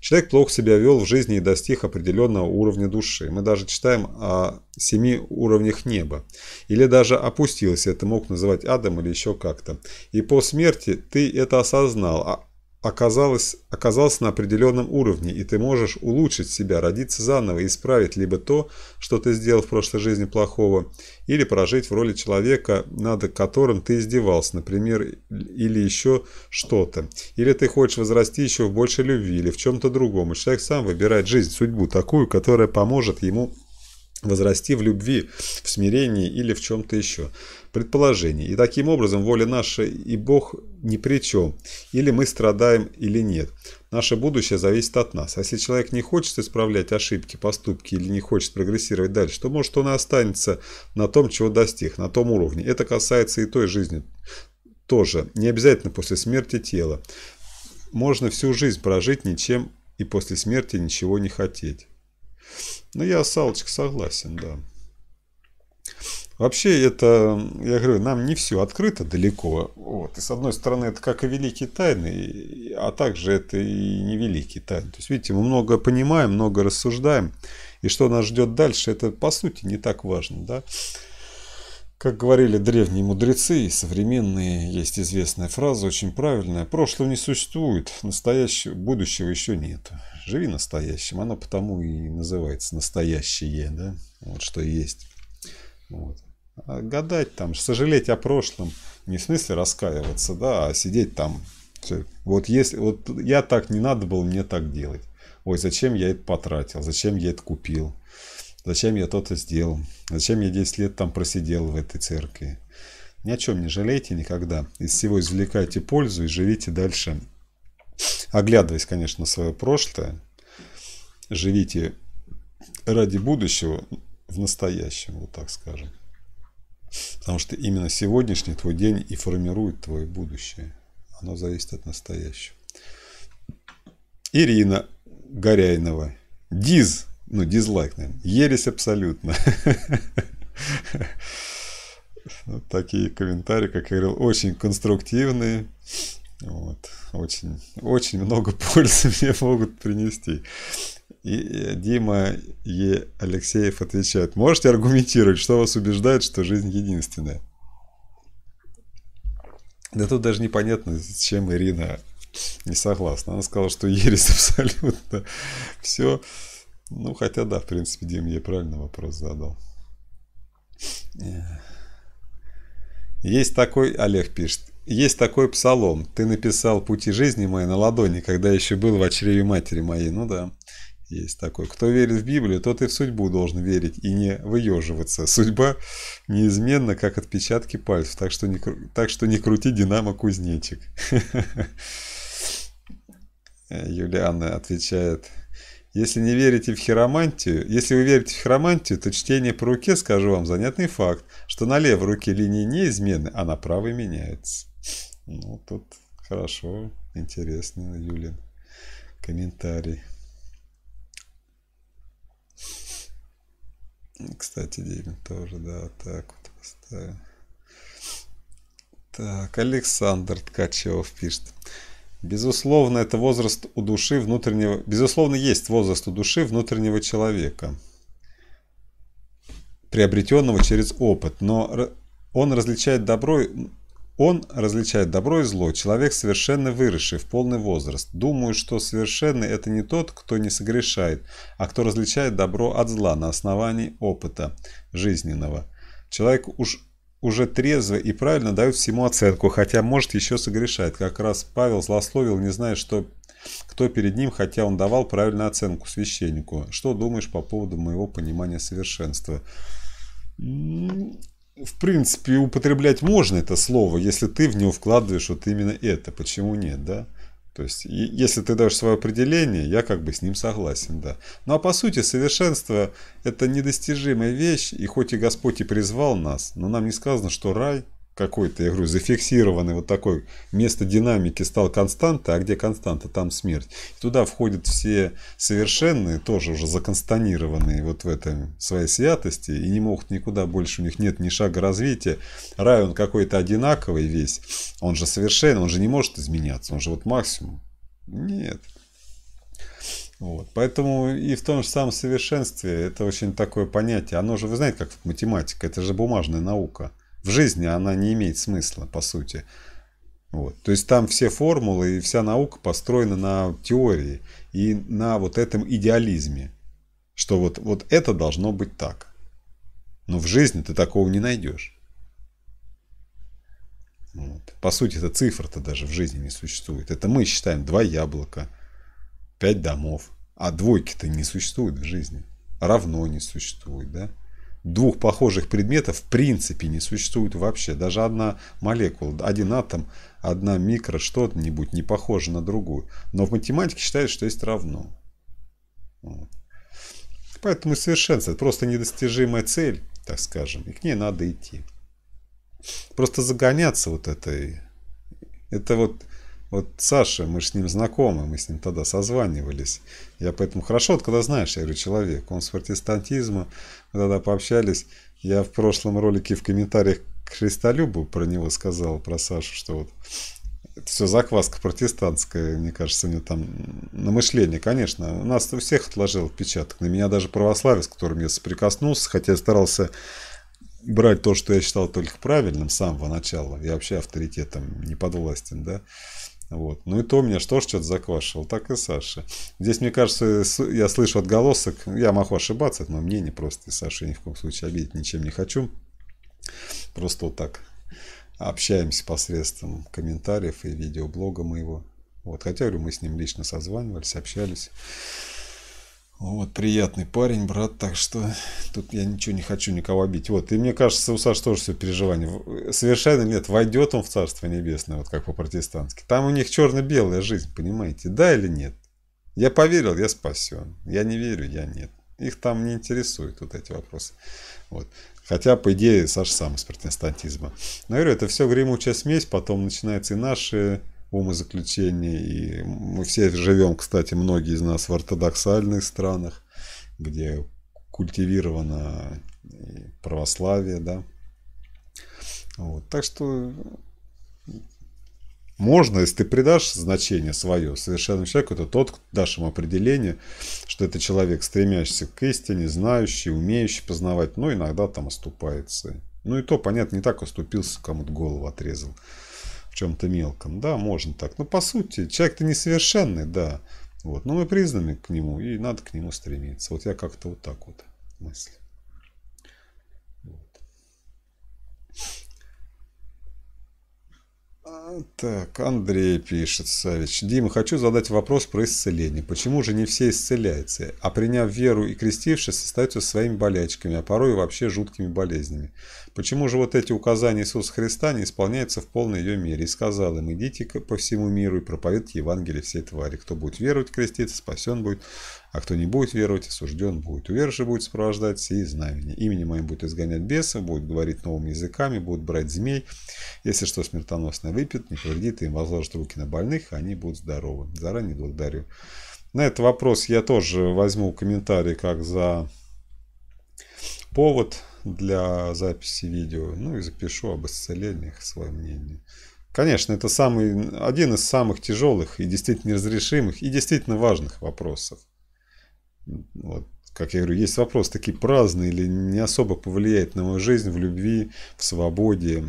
Человек плохо себя вел в жизни и достиг определенного уровня души. Мы даже читаем о семи уровнях неба. Или даже опустился, это мог называть адом или еще как-то. И по смерти ты это осознал, а оказалось, оказался на определенном уровне, и ты можешь улучшить себя, родиться заново и исправить либо то, что ты сделал в прошлой жизни плохого, или прожить в роли человека, над которым ты издевался, например, или еще что-то. Или ты хочешь возрасти еще в большей любви или в чем-то другом, и человек сам выбирает жизнь, судьбу такую, которая поможет ему возрасти в любви, в смирении или в чем-то еще предположений. И таким образом воля наша и Бог ни при чем. Или мы страдаем, или нет. Наше будущее зависит от нас. А если человек не хочет исправлять ошибки, поступки или не хочет прогрессировать дальше, то может он и останется на том, чего достиг, на том уровне. Это касается и той жизни тоже. Не обязательно после смерти тела. Можно всю жизнь прожить ничем и после смерти ничего не хотеть. но я, Салочка, согласен, да. Вообще это, я говорю, нам не все открыто далеко. Вот. И с одной стороны, это как и великие тайны, а также это и не невеликие тайны. То есть, видите, мы много понимаем, много рассуждаем. И что нас ждет дальше, это по сути не так важно. Да? Как говорили древние мудрецы и современные, есть известная фраза, очень правильная. Прошлого не существует, настоящего, будущего еще нет. Живи настоящим. Оно потому и называется настоящее, да? вот что есть. Вот. А гадать там, сожалеть о прошлом, не в смысле раскаиваться, да, а сидеть там. Вот если вот я так не надо было мне так делать. Ой, зачем я это потратил, зачем я это купил, зачем я то-то сделал, зачем я 10 лет там просидел в этой церкви. Ни о чем не жалейте никогда. Из всего извлекайте пользу и живите дальше. Оглядываясь, конечно, на свое прошлое, живите ради будущего в настоящем, вот так скажем. Потому что именно сегодняшний твой день и формирует твое будущее. Оно зависит от настоящего. Ирина Горяйнова. Диз. Ну, дизлайк, наверное. Ересь абсолютно. Вот такие комментарии, как я говорил, очень конструктивные. Вот. Очень, очень много пользы мне могут принести. И э, Дима и Алексеев отвечают, можете аргументировать, что вас убеждает, что жизнь единственная? Да тут даже непонятно, с чем Ирина не согласна. Она сказала, что ересь абсолютно все. Ну, хотя да, в принципе, Дим ей правильно вопрос задал. Есть такой, Олег пишет, есть такой псалом. Ты написал «Пути жизни мои» на ладони, когда еще был в очреве матери моей. Ну да. Есть такой. Кто верит в Библию, тот и в судьбу должен верить и не выеживаться. Судьба неизменна, как отпечатки пальцев. Так что не, так что не крути динамо-кузнечик. Юлиана отвечает. Если не верите в хиромантию, если вы верите в хиромантию, то чтение по руке, скажу вам, занятный факт, что на левой руке линии неизменны, а на правой меняется. Ну, тут хорошо, интересно, Юлин, комментарий. Кстати, Диме тоже, да, так вот поставим. Так, Александр Ткачев пишет. Безусловно, это возраст у души внутреннего... Безусловно, есть возраст у души внутреннего человека, приобретенного через опыт, но он различает добро он различает добро и зло, человек совершенно выросший в полный возраст. Думаю, что совершенный – это не тот, кто не согрешает, а кто различает добро от зла на основании опыта жизненного. Человек уж уже трезво и правильно дают всему оценку, хотя может еще согрешать. Как раз Павел злословил, не зная, что, кто перед ним, хотя он давал правильную оценку священнику. Что думаешь по поводу моего понимания совершенства? в принципе, употреблять можно это слово, если ты в него вкладываешь вот именно это. Почему нет, да? То есть, если ты даешь свое определение, я как бы с ним согласен, да. Ну а по сути, совершенство – это недостижимая вещь, и хоть и Господь и призвал нас, но нам не сказано, что рай – какой-то, я говорю, зафиксированный вот такой, место динамики стал константа, а где константа, там смерть. Туда входят все совершенные, тоже уже законстанированные вот в этой своей святости, и не могут никуда больше, у них нет ни шага развития. Рай, он какой-то одинаковый весь, он же совершенный, он же не может изменяться, он же вот максимум. Нет. Вот. Поэтому и в том же самом совершенстве это очень такое понятие. Оно же, вы знаете, как математика, это же бумажная наука. В жизни она не имеет смысла, по сути. Вот. То есть там все формулы и вся наука построена на теории и на вот этом идеализме, что вот, вот это должно быть так. Но в жизни ты такого не найдешь. Вот. По сути, это цифра то даже в жизни не существует. Это мы считаем два яблока, пять домов, а двойки-то не существует в жизни. Равно не существует, да? двух похожих предметов в принципе не существует вообще. Даже одна молекула, один атом, одна микро, что-нибудь не похоже на другую. Но в математике считают, что есть равно. Вот. Поэтому совершенство – это просто недостижимая цель, так скажем, и к ней надо идти. Просто загоняться вот этой... Это вот вот Саша, мы же с ним знакомы, мы с ним тогда созванивались. Я поэтому хорошо, вот когда знаешь, я говорю, человек, он с протестантизма, мы тогда пообщались. Я в прошлом ролике в комментариях к Христолюбу про него сказал, про Сашу, что вот это все закваска протестантская, мне кажется, у него там на мышление, конечно. У нас у всех отложил отпечаток. На меня даже православие, с которым я соприкоснулся, хотя я старался брать то, что я считал только правильным с самого начала. Я вообще авторитетом не подвластен, да. Вот. Ну и то у меня что ж что-то заквашивал, так и Саша. Здесь, мне кажется, я слышу отголосок, я могу ошибаться, это мое мнение просто, и Сашу ни в коем случае обидеть ничем не хочу. Просто вот так общаемся посредством комментариев и видеоблога моего. Вот, хотя, говорю, мы с ним лично созванивались, общались. Ну вот, приятный парень, брат, так что тут я ничего не хочу никого обидеть. Вот, и мне кажется, у Саши тоже все переживание. Э, совершенно нет, войдет он в Царство Небесное, вот как по-протестантски. Там у них черно-белая жизнь, понимаете, да или нет? Я поверил, я спасен. Я не верю, я нет. Их там не интересуют вот эти вопросы. Вот. Хотя, по идее, Саша сам из протестантизма. Но, говорю, это все гремучая смесь, потом начинается и наши умозаключений. И мы все живем, кстати, многие из нас в ортодоксальных странах, где культивировано православие, да. Вот, так что можно, если ты придашь значение свое совершенному человеку, то тот, дашь ему определение, что это человек, стремящийся к истине, знающий, умеющий познавать, но иногда там оступается. Ну и то, понятно, не так оступился, кому-то голову отрезал в чем-то мелком. Да, можно так. Но по сути, человек-то несовершенный, да. Вот. Но мы признаны к нему, и надо к нему стремиться. Вот я как-то вот так вот мысль. А, так, Андрей пишет, Савич. Дима, хочу задать вопрос про исцеление. Почему же не все исцеляются, а приняв веру и крестившись, остаются своими болячками, а порой и вообще жуткими болезнями? Почему же вот эти указания Иисуса Христа не исполняются в полной ее мере? И сказал им, идите по всему миру и проповедуйте Евангелие всей твари. Кто будет веровать, креститься, спасен будет, а кто не будет веровать, осужден будет. Уверши будет сопровождать сии знамения. Именем моим будет изгонять бесов, будет говорить новыми языками, будет брать змей. Если что смертоносное выпьет, не повредит им, возложит руки на больных, они будут здоровы. Заранее благодарю. На этот вопрос я тоже возьму комментарий как за повод для записи видео, ну и запишу об исцелениях свое мнение. Конечно, это самый, один из самых тяжелых и действительно разрешимых и действительно важных вопросов. Вот, как я говорю, есть вопрос, такие праздные или не особо повлияет на мою жизнь в любви, в свободе,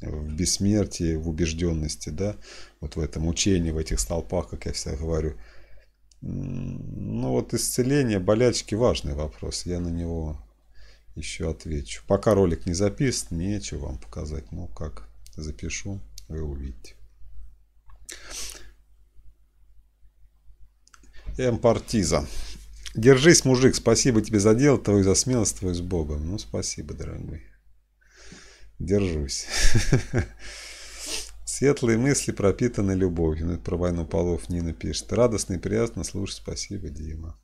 в бессмертии, в убежденности, да, вот в этом учении, в этих столпах, как я всегда говорю. Ну вот исцеление, болячки – важный вопрос, я на него еще отвечу. Пока ролик не записан, нечего вам показать, но ну, как запишу, вы увидите. Эмпартиза. Держись, мужик, спасибо тебе за дело твою, за смелость твою с Богом. Ну, спасибо, дорогой. Держусь. Светлые мысли пропитаны любовью. Ну, это про войну полов Нина пишет. Радостно и приятно слушать. Спасибо, Дима.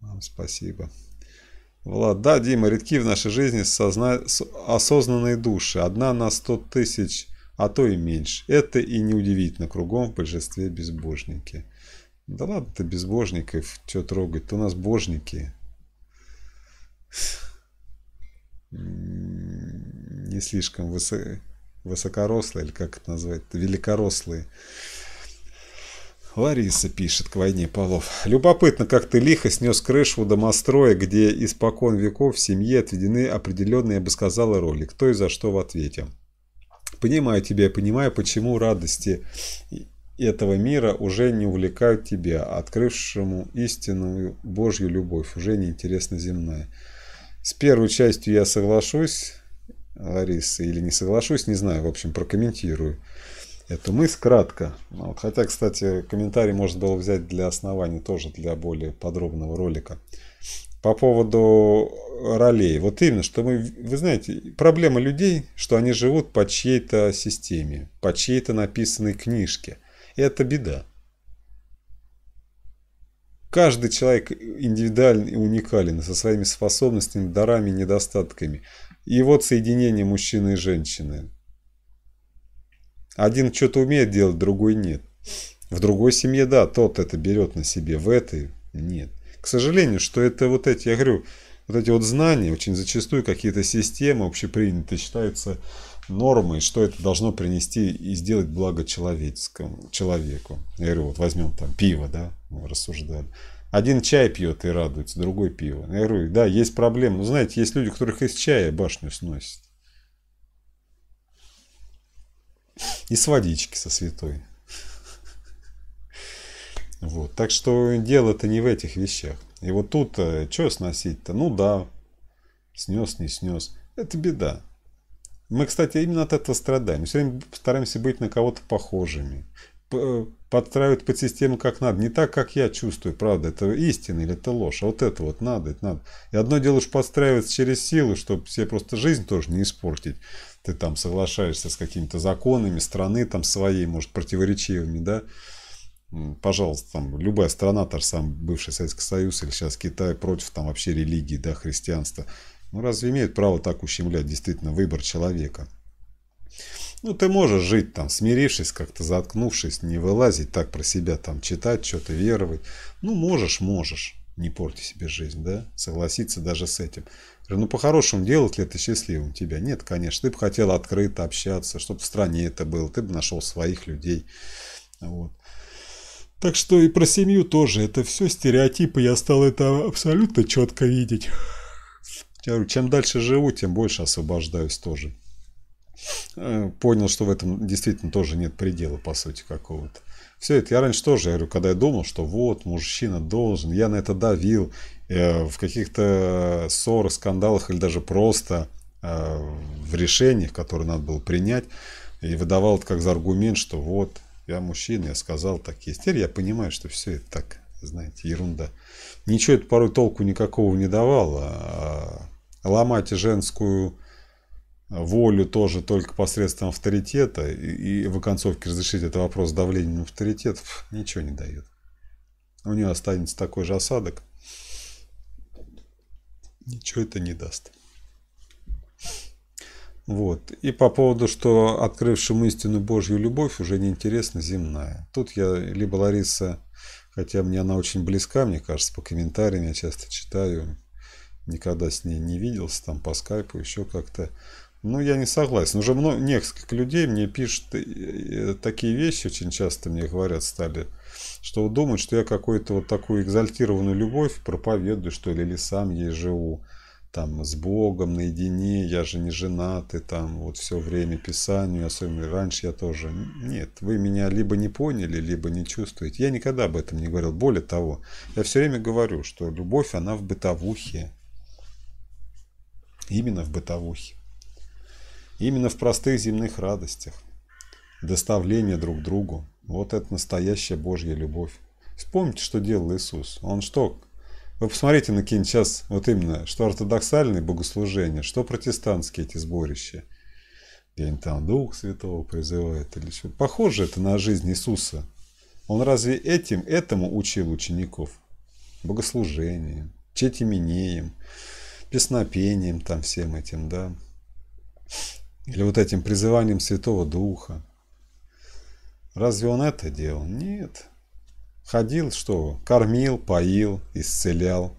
Вам спасибо. Влад, да, Дима, редки в нашей жизни созна... осознанные души. Одна на сто тысяч, а то и меньше. Это и неудивительно. Кругом в большинстве безбожники. Да ладно ты безбожников, что трогать? У нас божники. Не слишком высо... высокорослые, или как это назвать? Великорослые. Лариса пишет к войне полов. Любопытно, как ты лихо снес крышу у домостроя, где испокон веков в семье отведены определенные, я бы сказала, роли. Кто и за что в ответе. Понимаю тебя, понимаю, почему радости этого мира уже не увлекают тебя, а открывшему истинную Божью любовь, уже не интересна земная. С первой частью я соглашусь, Лариса, или не соглашусь, не знаю, в общем, прокомментирую эту мысль кратко. Ну вот, хотя, кстати, комментарий можно было взять для основания, тоже для более подробного ролика. По поводу ролей. Вот именно, что мы, вы знаете, проблема людей, что они живут по чьей-то системе, по чьей-то написанной книжке – это беда. Каждый человек индивидуален и уникален, со своими способностями, дарами и недостатками. И вот соединение мужчины и женщины. Один что-то умеет делать, другой нет. В другой семье, да, тот это берет на себе, в этой нет. К сожалению, что это вот эти, я говорю, вот эти вот знания, очень зачастую какие-то системы общепринятые считаются нормой, что это должно принести и сделать благо человеческому, человеку. Я говорю, вот возьмем там пиво, да, мы рассуждали. Один чай пьет и радуется, другой пиво. Я говорю, да, есть проблемы. Но ну, знаете, есть люди, у которых из чая башню сносит. И с водички со святой. Вот. Так что дело-то не в этих вещах. И вот тут э, что сносить-то? Ну да, снес, не снес. Это беда. Мы, кстати, именно от этого страдаем. Мы все время стараемся быть на кого-то похожими. Э, подстраивать под систему как надо. Не так, как я чувствую, правда. Это истина или это ложь. А вот это вот надо, это надо. И одно дело уж подстраиваться через силу, чтобы все просто жизнь тоже не испортить. Ты там соглашаешься с какими-то законами страны там своей, может, противоречивыми, да. Пожалуйста, там любая страна, та же самая бывший Советский Союз или сейчас Китай против там вообще религии, да, христианства. Ну разве имеет право так ущемлять действительно выбор человека? Ну, ты можешь жить там, смирившись, как-то заткнувшись, не вылазить так про себя, там, читать что-то, веровать. Ну, можешь, можешь. Не порти себе жизнь, да? Согласиться даже с этим. Ну, по-хорошему, делать ли это счастливым тебя? Нет, конечно. Ты бы хотел открыто общаться, чтобы в стране это было. Ты бы нашел своих людей. Вот. Так что и про семью тоже. Это все стереотипы. Я стал это абсолютно четко видеть говорю, чем дальше живу, тем больше освобождаюсь тоже. Э, понял, что в этом действительно тоже нет предела, по сути, какого-то. Все это я раньше тоже, я говорю, когда я думал, что вот, мужчина должен, я на это давил, э, в каких-то ссорах, скандалах или даже просто э, в решениях, которые надо было принять, и выдавал это как за аргумент, что вот, я мужчина, я сказал так есть. Теперь я понимаю, что все это так, знаете, ерунда. Ничего это порой толку никакого не давало, а ломать женскую волю тоже только посредством авторитета и, и в оконцовке разрешить этот вопрос давлением авторитетов ничего не дает. У нее останется такой же осадок. Ничего это не даст. Вот. И по поводу, что открывшему истину Божью любовь уже неинтересна земная. Тут я, либо Лариса, хотя мне она очень близка, мне кажется, по комментариям я часто читаю, Никогда с ней не виделся, там по скайпу, еще как-то. Ну, я не согласен. Уже много, несколько людей мне пишут такие вещи, очень часто мне говорят стали, что думают, что я какую-то вот такую экзальтированную любовь проповедую, что ли, или сам ей живу. Там с Богом наедине, я же не женат, и там вот все время Писанию, особенно раньше я тоже. Нет, вы меня либо не поняли, либо не чувствуете. Я никогда об этом не говорил. Более того, я все время говорю, что любовь, она в бытовухе. Именно в бытовухе. Именно в простых земных радостях. Доставление друг другу. Вот это настоящая Божья любовь. Вспомните, что делал Иисус. Он что? Вы посмотрите на какие сейчас вот именно, что ортодоксальные богослужения, что протестантские эти сборища. Где-нибудь там Дух Святого призывает или что. Похоже это на жизнь Иисуса. Он разве этим, этому учил учеников? Богослужением, четименеем песнопением там всем этим, да, или вот этим призыванием Святого Духа. Разве он это делал? Нет. Ходил, что кормил, поил, исцелял,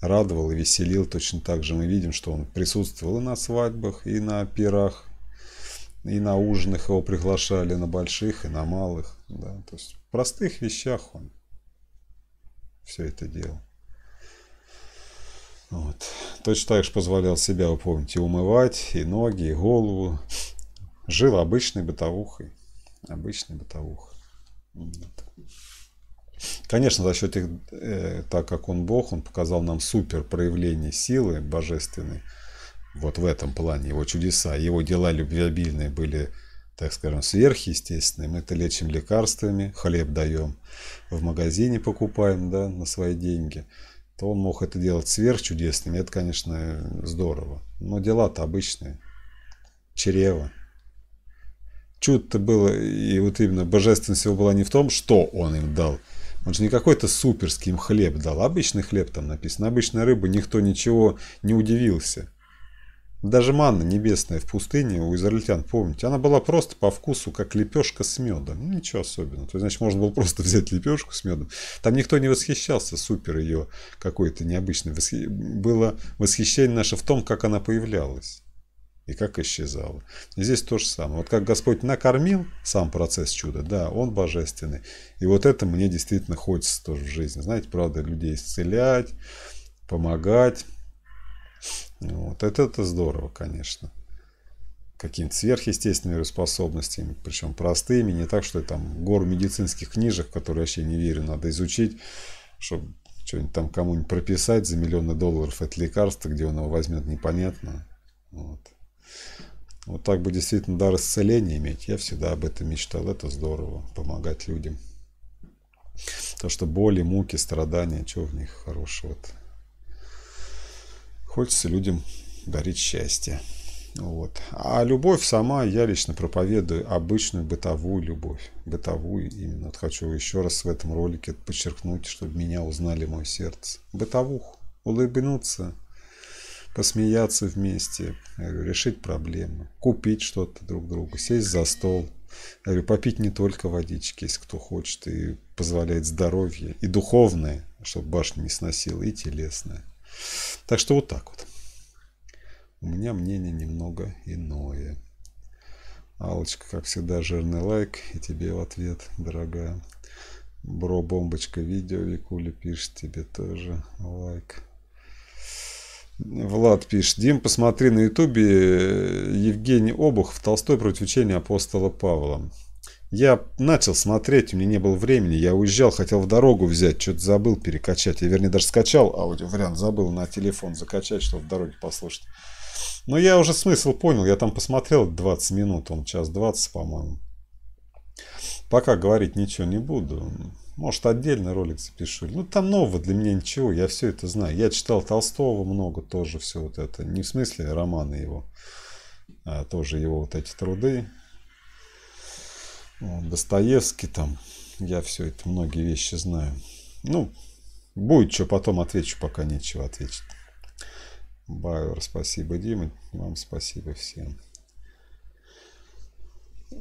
радовал и веселил. Точно так же мы видим, что он присутствовал и на свадьбах, и на пирах, и на ужинах его приглашали, на больших, и на малых. Да? То есть в простых вещах он все это делал. Вот. Точно так же позволял себя, вы помните, умывать и ноги, и голову. Жил обычной бытовухой. Обычной бытовухой. Вот. Конечно, за счет их, э, так как он Бог, он показал нам супер проявление силы божественной. Вот в этом плане его чудеса, его дела любвеобильные были, так скажем, сверхъестественные. Мы это лечим лекарствами, хлеб даем, в магазине покупаем да, на свои деньги – то он мог это делать сверхчудесными. Это, конечно, здорово. Но дела-то обычные. Чрево. Чудо-то было, и вот именно божественность его была не в том, что он им дал. Он же не какой-то суперский им хлеб дал. Обычный хлеб там написано. Обычная рыба. Никто ничего не удивился. Даже манна небесная в пустыне у израильтян, помните, она была просто по вкусу, как лепешка с медом. Ну, ничего особенного. То есть, значит, можно было просто взять лепешку с медом. Там никто не восхищался супер ее какой-то необычной. Восхи... Было восхищение наше в том, как она появлялась и как исчезала. И здесь то же самое. Вот как Господь накормил сам процесс чуда, да, он божественный. И вот это мне действительно хочется тоже в жизни. Знаете, правда, людей исцелять, помогать вот. Это, это здорово, конечно. Какими-то сверхъестественными способностями, причем простыми, не так, что там гор медицинских книжек, которые вообще не верю, надо изучить, чтобы что-нибудь там кому-нибудь прописать за миллионы долларов это лекарство, где он его возьмет, непонятно. Вот. Вот так бы действительно дар исцеления иметь. Я всегда об этом мечтал. Это здорово, помогать людям. То, что боли, муки, страдания, чего в них хорошего-то. Хочется людям дарить счастье. Вот. А любовь сама, я лично проповедую обычную бытовую любовь. Бытовую именно. Вот хочу еще раз в этом ролике подчеркнуть, чтобы меня узнали мое сердце. Бытовух. Улыбнуться, посмеяться вместе, говорю, решить проблемы, купить что-то друг другу, сесть за стол. Я говорю, попить не только водички, если кто хочет, и позволяет здоровье, и духовное, чтобы башню не сносило, и телесное. Так что вот так вот. У меня мнение немного иное. Алочка, как всегда, жирный лайк. И тебе в ответ, дорогая. Бро, бомбочка, видео. Викули пишет тебе тоже лайк. Влад пишет. Дим, посмотри на ютубе Евгений Обухов «Толстой против учения апостола Павла». Я начал смотреть, у меня не было времени, я уезжал, хотел в дорогу взять, что-то забыл перекачать. Я, вернее, даже скачал аудиовариант, забыл на телефон закачать, чтобы в дороге послушать. Но я уже смысл понял, я там посмотрел 20 минут, он час 20, по-моему. Пока говорить ничего не буду. Может, отдельный ролик запишу. Ну, там нового для меня ничего, я все это знаю. Я читал Толстого много тоже, все вот это. Не в смысле романы его, а тоже его вот эти труды. Достоевский там. Я все это, многие вещи знаю. Ну, будет что потом отвечу, пока нечего ответить. Байер, спасибо, Дима. Вам спасибо всем.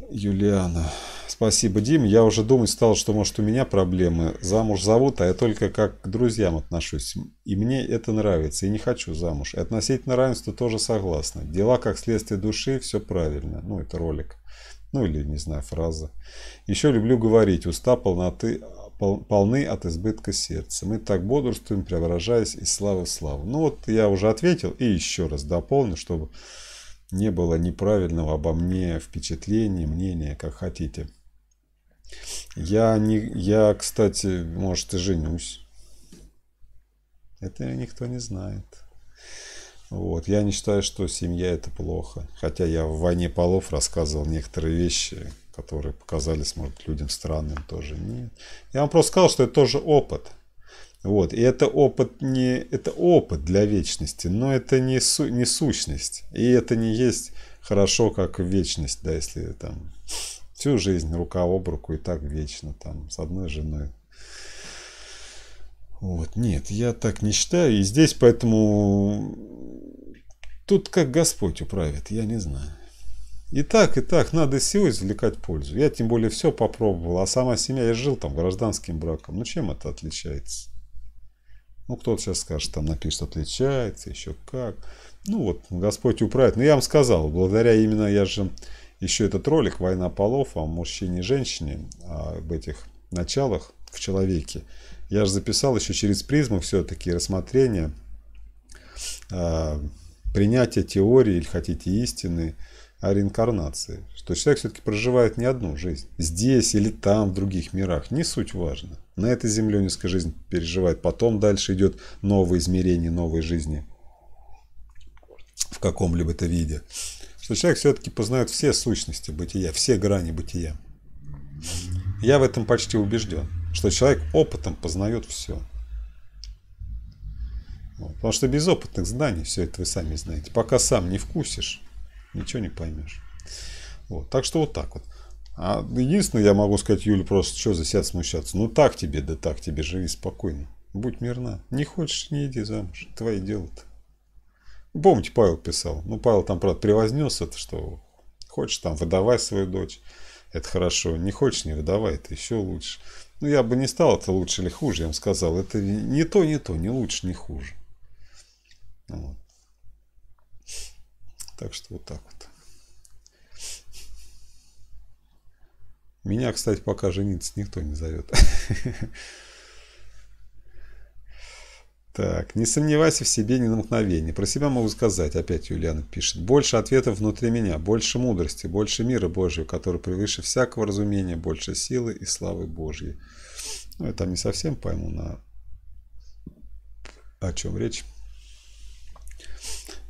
Юлиана. Спасибо, Дим. Я уже думать стал, что, может, у меня проблемы. Замуж зовут, а я только как к друзьям отношусь. И мне это нравится, и не хочу замуж. И относительно равенства тоже согласна. Дела как следствие души, все правильно. Ну, это ролик ну или, не знаю, фраза. Еще люблю говорить, уста полноты, пол, полны от избытка сердца. Мы так бодрствуем, преображаясь из славы в славу. Ну вот я уже ответил и еще раз дополню, чтобы не было неправильного обо мне впечатления, мнения, как хотите. Я, не, я кстати, может, и женюсь. Это никто не знает. Вот. Я не считаю, что семья это плохо. Хотя я в «Войне полов» рассказывал некоторые вещи, которые показались, может, людям странным тоже. Нет. Я вам просто сказал, что это тоже опыт. Вот. И это опыт не это опыт для вечности, но это не, су, не сущность. И это не есть хорошо, как вечность, да, если там всю жизнь рука об руку и так вечно, там, с одной женой вот, нет, я так не считаю, и здесь поэтому тут как Господь управит, я не знаю. И так, и так, надо силу извлекать пользу. Я тем более все попробовал, а сама семья, я жил там гражданским браком. Ну чем это отличается? Ну кто-то сейчас скажет, там напишет, отличается, еще как. Ну вот, Господь управит. Но ну, я вам сказал, благодаря именно, я же еще этот ролик «Война полов» о мужчине и женщине, об этих началах в человеке. Я же записал еще через призму все-таки рассмотрение, а, принятие теории, или хотите истины, о реинкарнации. Что человек все-таки проживает не одну жизнь. Здесь или там, в других мирах. Не суть важно. На этой земле несколько жизнь переживает. Потом дальше идет новое измерение новой жизни. В каком-либо это виде. Что человек все-таки познает все сущности бытия, все грани бытия. Я в этом почти убежден что человек опытом познает все. Вот. Потому что без опытных знаний все это вы сами знаете. Пока сам не вкусишь, ничего не поймешь. Вот. Так что вот так вот. А единственное, я могу сказать, Юля, просто что за себя смущаться? Ну так тебе, да так тебе, живи спокойно. Будь мирна. Не хочешь, не иди замуж. Твои дела-то. Помните, Павел писал. Ну, Павел там, правда, превознес это, что хочешь там, выдавай свою дочь. Это хорошо. Не хочешь, не выдавай, это еще лучше. Ну, я бы не стал это лучше или хуже, я вам сказал. Это не то, не то, не лучше, не хуже. Вот. Так что вот так вот. Меня, кстати, пока жениться никто не зовет. Так, не сомневайся в себе ни на мгновение. Про себя могу сказать, опять Юлиана пишет. Больше ответов внутри меня, больше мудрости, больше мира Божьего, который превыше всякого разумения, больше силы и славы Божьей. Ну, я там не совсем пойму, на... о чем речь.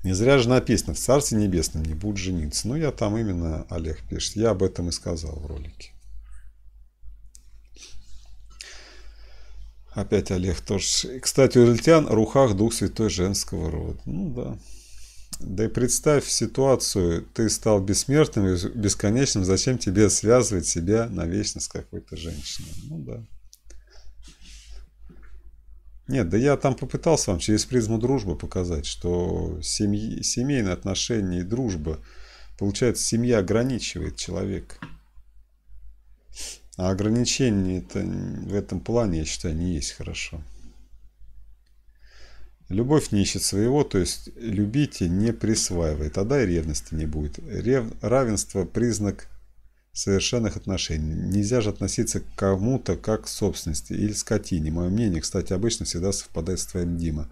Не зря же написано, в Царстве Небесном не будут жениться. Ну, я там именно, Олег пишет, я об этом и сказал в ролике. Опять Олег тоже. Кстати, у израильтян Рухах дух святой женского рода. Ну да. Да и представь ситуацию, ты стал бессмертным и бесконечным, зачем тебе связывать себя навечно с какой-то женщиной? Ну да. Нет, да я там попытался вам через призму дружбы показать, что семьи, семейные отношения и дружба, получается, семья ограничивает человека. А ограничения это в этом плане, я считаю, не есть хорошо. Любовь не ищет своего, то есть любите не присваивай, тогда а и ревности не будет. Рев... Равенство – признак совершенных отношений. Нельзя же относиться к кому-то как к собственности или скотине. Мое мнение, кстати, обычно всегда совпадает с твоим Дима.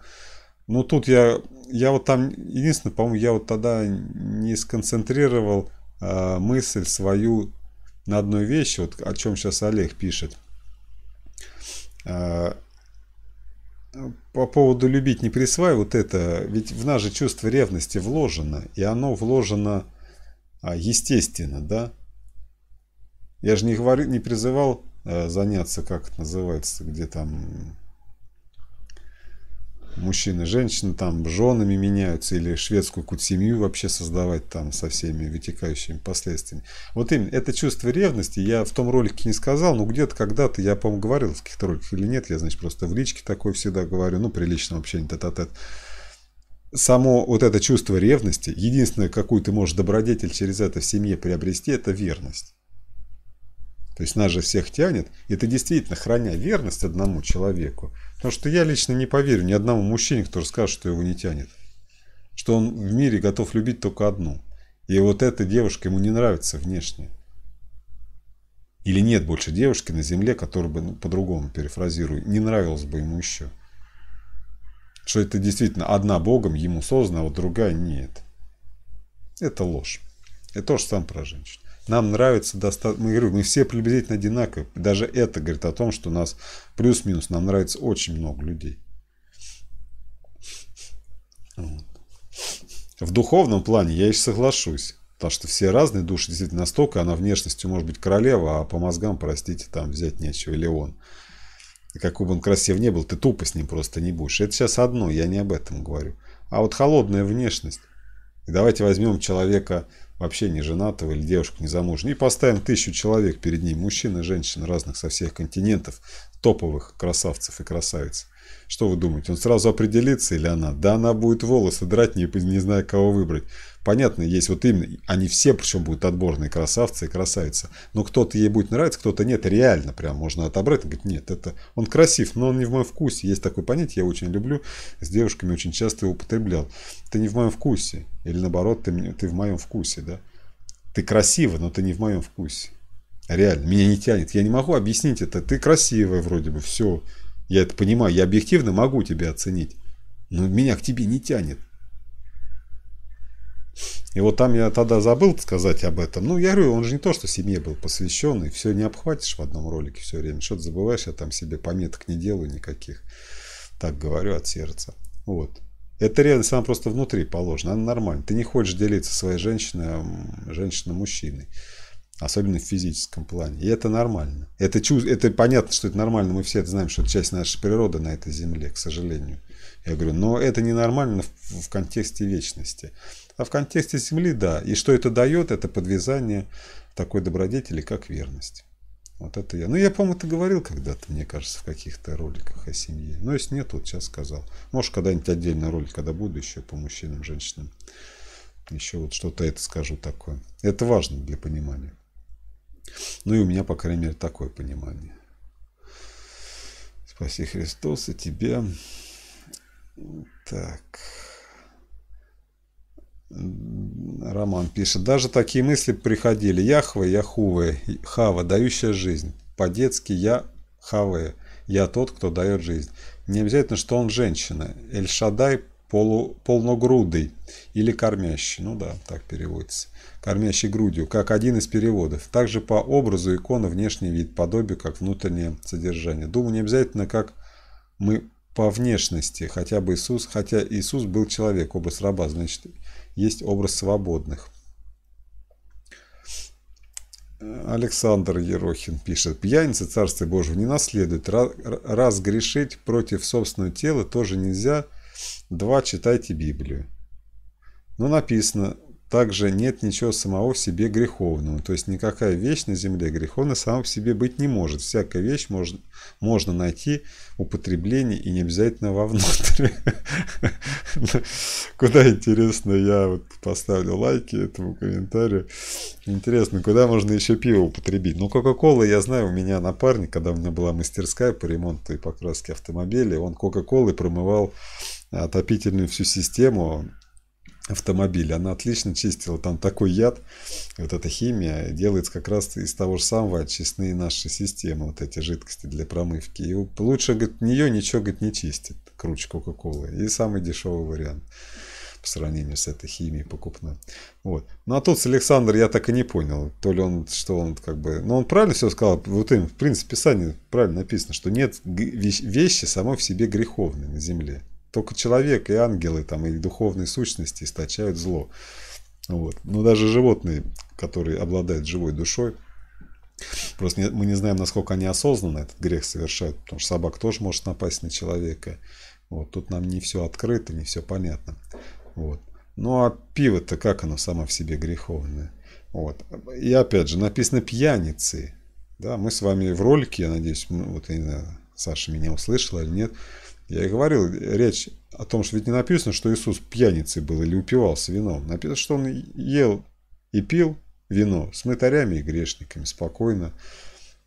Ну тут я, я вот там, единственное, по-моему, я вот тогда не сконцентрировал э, мысль свою на одну вещь, вот о чем сейчас Олег пишет. А, по поводу любить не присваивай, вот это, ведь в нас же чувство ревности вложено, и оно вложено а, естественно, да? Я же не, говорю, не призывал э, заняться, как это называется, где там мужчины, женщины там женами меняются, или шведскую какую-то семью вообще создавать там со всеми вытекающими последствиями. Вот именно это чувство ревности я в том ролике не сказал, но где-то когда-то я, по-моему, говорил в каких-то роликах или нет, я, значит, просто в личке такое всегда говорю, ну, при личном общении, тет-а-тет. Само вот это чувство ревности, единственное, какую ты можешь добродетель через это в семье приобрести, это верность. То есть нас же всех тянет, и ты действительно, храня верность одному человеку, Потому что я лично не поверю ни одному мужчине, который скажет, что его не тянет. Что он в мире готов любить только одну. И вот эта девушка ему не нравится внешне. Или нет больше девушки на земле, которая бы, ну, по-другому перефразирую, не нравилась бы ему еще. Что это действительно одна Богом ему создана, а вот другая нет. Это ложь. Это тоже сам про женщин нам нравится достаточно, мы говорю, мы все приблизительно одинаковы. Даже это говорит о том, что у нас плюс-минус, нам нравится очень много людей. В духовном плане я еще соглашусь. Потому что все разные души действительно настолько, она внешностью может быть королева, а по мозгам, простите, там взять нечего, или он. И какой бы он красив не был, ты тупо с ним просто не будешь. Это сейчас одно, я не об этом говорю. А вот холодная внешность, и давайте возьмем человека вообще не женатого или девушку не замужнюю и поставим тысячу человек перед ним, мужчин и женщин разных со всех континентов, топовых красавцев и красавиц. Что вы думаете, он сразу определится или она? Да она будет волосы драть, не, не зная, кого выбрать. Понятно, есть вот именно, они все причем будут отборные красавцы и красавицы. Но кто-то ей будет нравиться, кто-то нет. Реально прям можно отобрать и говорить, нет, это он красив, но он не в моем вкусе. Есть такое понятие, я очень люблю, с девушками очень часто его употреблял. Ты не в моем вкусе. Или наоборот, ты, ты в моем вкусе, да. Ты красива, но ты не в моем вкусе. Реально, меня не тянет. Я не могу объяснить это. Ты красивая вроде бы, все. Я это понимаю, я объективно могу тебя оценить. Но меня к тебе не тянет. И вот там я тогда забыл сказать об этом. Ну, я говорю, он же не то, что семье был посвящен, и все не обхватишь в одном ролике все время. Что-то забываешь, я там себе пометок не делаю никаких. Так говорю от сердца. Вот. Это реальность, она просто внутри положена, она нормальная. Ты не хочешь делиться своей женщиной, женщиной-мужчиной. Особенно в физическом плане. И это нормально. Это, чув... это понятно, что это нормально. Мы все это знаем, что это часть нашей природы на этой земле, к сожалению. Я говорю, но это ненормально в, в контексте вечности. А в контексте Земли – да. И что это дает? Это подвязание такой добродетели, как верность. Вот это я. Ну, я, по-моему, это говорил когда-то, мне кажется, в каких-то роликах о семье. Но если нет, вот сейчас сказал. Может, когда-нибудь отдельный ролик, когда буду еще по мужчинам, женщинам. Еще вот что-то это скажу такое. Это важно для понимания. Ну и у меня, по крайней мере, такое понимание. Спаси Христос и тебя. Так. Роман пишет, даже такие мысли приходили. Яхве, Яхуве, Хава, дающая жизнь. По-детски я Хаве, я тот, кто дает жизнь. Не обязательно, что он женщина. Эльшадай полу, полногрудый или кормящий. Ну да, так переводится. Кормящий грудью, как один из переводов. Также по образу икона внешний вид, подобие, как внутреннее содержание. Думаю, не обязательно, как мы по внешности, хотя бы Иисус, хотя Иисус был человек, образ раба, значит, есть образ свободных. Александр Ерохин пишет. Пьяница, Царство Божие, не наследует. Раз грешить против собственного тела тоже нельзя. Два, читайте Библию. Но ну, написано, также нет ничего самого в себе греховного. То есть никакая вещь на земле греховной сама по себе быть не может. Всякая вещь можно можно найти употребление и не обязательно вовнутрь. Куда интересно, я вот поставлю лайки этому комментарию. Интересно, куда можно еще пиво употребить? Ну, Кока-Кола, я знаю, у меня напарник, когда у меня была мастерская по ремонту и покраске автомобилей, он кока колы промывал отопительную всю систему, автомобиль. Она отлично чистила. Там такой яд, вот эта химия, делается как раз из того же самого очистные наши системы, вот эти жидкости для промывки. И лучше, говорит, нее ничего, говорит, не чистит, круче Кока-Колы. И самый дешевый вариант по сравнению с этой химией покупной. Вот. Ну а тут с Александр я так и не понял, то ли он, что он как бы... Ну он правильно все сказал, вот им в принципе Писание правильно написано, что нет вещи самой в себе греховной на земле. Только человек и ангелы, там, и духовные сущности источают зло. Вот. Но даже животные, которые обладают живой душой, просто не, мы не знаем, насколько они осознанно этот грех совершают, потому что собака тоже может напасть на человека. Вот. Тут нам не все открыто, не все понятно. Вот. Ну а пиво-то как оно само в себе греховное? Вот. И опять же, написано пьяницы. Да, мы с вами в ролике, я надеюсь, ну, вот я не знаю, Саша меня услышала или нет, я и говорил, речь о том, что ведь не написано, что Иисус пьяницей был или упивался вином. Написано, что он ел и пил вино с мытарями и грешниками спокойно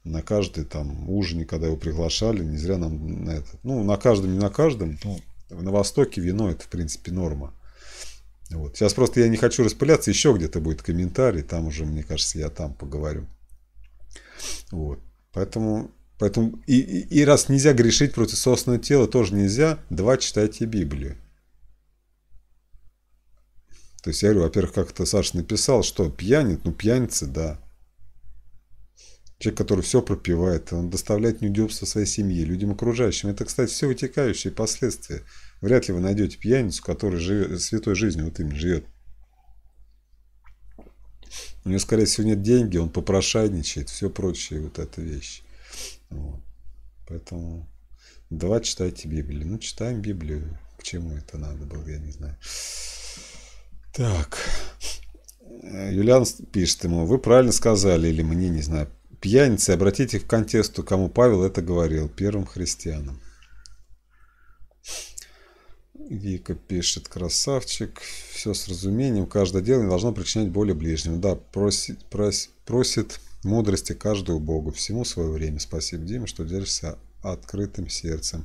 на каждый там ужине, когда его приглашали, не зря нам на это. Ну, на каждом, не на каждом. Ну, на Востоке вино это, в принципе, норма. Вот. Сейчас просто я не хочу распыляться, еще где-то будет комментарий, там уже, мне кажется, я там поговорю. Вот. Поэтому Поэтому и, и, и раз нельзя грешить против собственного тела, тоже нельзя, два читайте Библию. То есть я говорю, во-первых, как то Саша написал, что пьянит, ну пьяница, да. Человек, который все пропивает, он доставляет неудобства своей семье, людям окружающим. Это, кстати, все вытекающие последствия. Вряд ли вы найдете пьяницу, который живет, святой жизнью вот именно живет. У него, скорее всего, нет деньги, он попрошайничает, все прочие вот эта вещь. Вот. Поэтому давай читайте Библию. Ну, читаем Библию. К чему это надо было, я не знаю. Так. Юлиан пишет ему, вы правильно сказали, или мне, не знаю. Пьяницы, обратите в контексту, кому Павел это говорил, первым христианам. Вика пишет, красавчик, все с разумением, каждое дело не должно причинять боли ближнему. Да, просит, просит, просит Мудрости каждого Богу, всему свое время. Спасибо, Дима, что держишься открытым сердцем.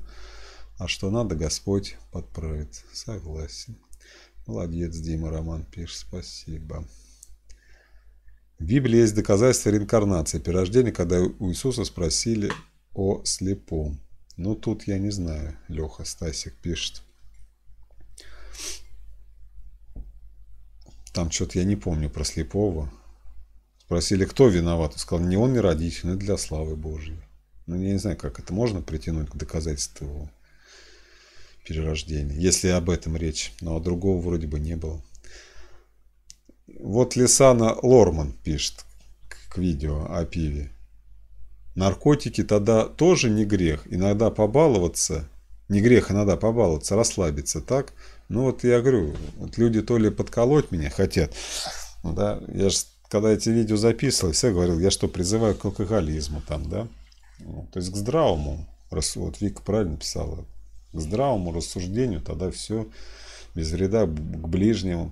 А что надо, Господь подправит. Согласен. Молодец, Дима, Роман пишет. Спасибо. В Библии есть доказательства реинкарнации, перерождения, когда у Иисуса спросили о слепом. Ну, тут я не знаю, Леха Стасик пишет. Там что-то я не помню про слепого. Спросили, кто виноват. Он сказал, не он, не родитель, но для славы Божьей. Ну, я не знаю, как это можно притянуть к доказательству перерождения, если об этом речь. Но а другого вроде бы не было. Вот Лисана Лорман пишет к видео о пиве. Наркотики тогда тоже не грех. Иногда побаловаться, не грех иногда побаловаться, расслабиться, так? Ну вот я говорю, вот люди то ли подколоть меня хотят, ну да, я же когда эти видео записывал, все говорил, я что, призываю к алкоголизму там, да? Ну, то есть к здравому, вот Вика правильно писала, к здравому рассуждению, тогда все без вреда к ближнему.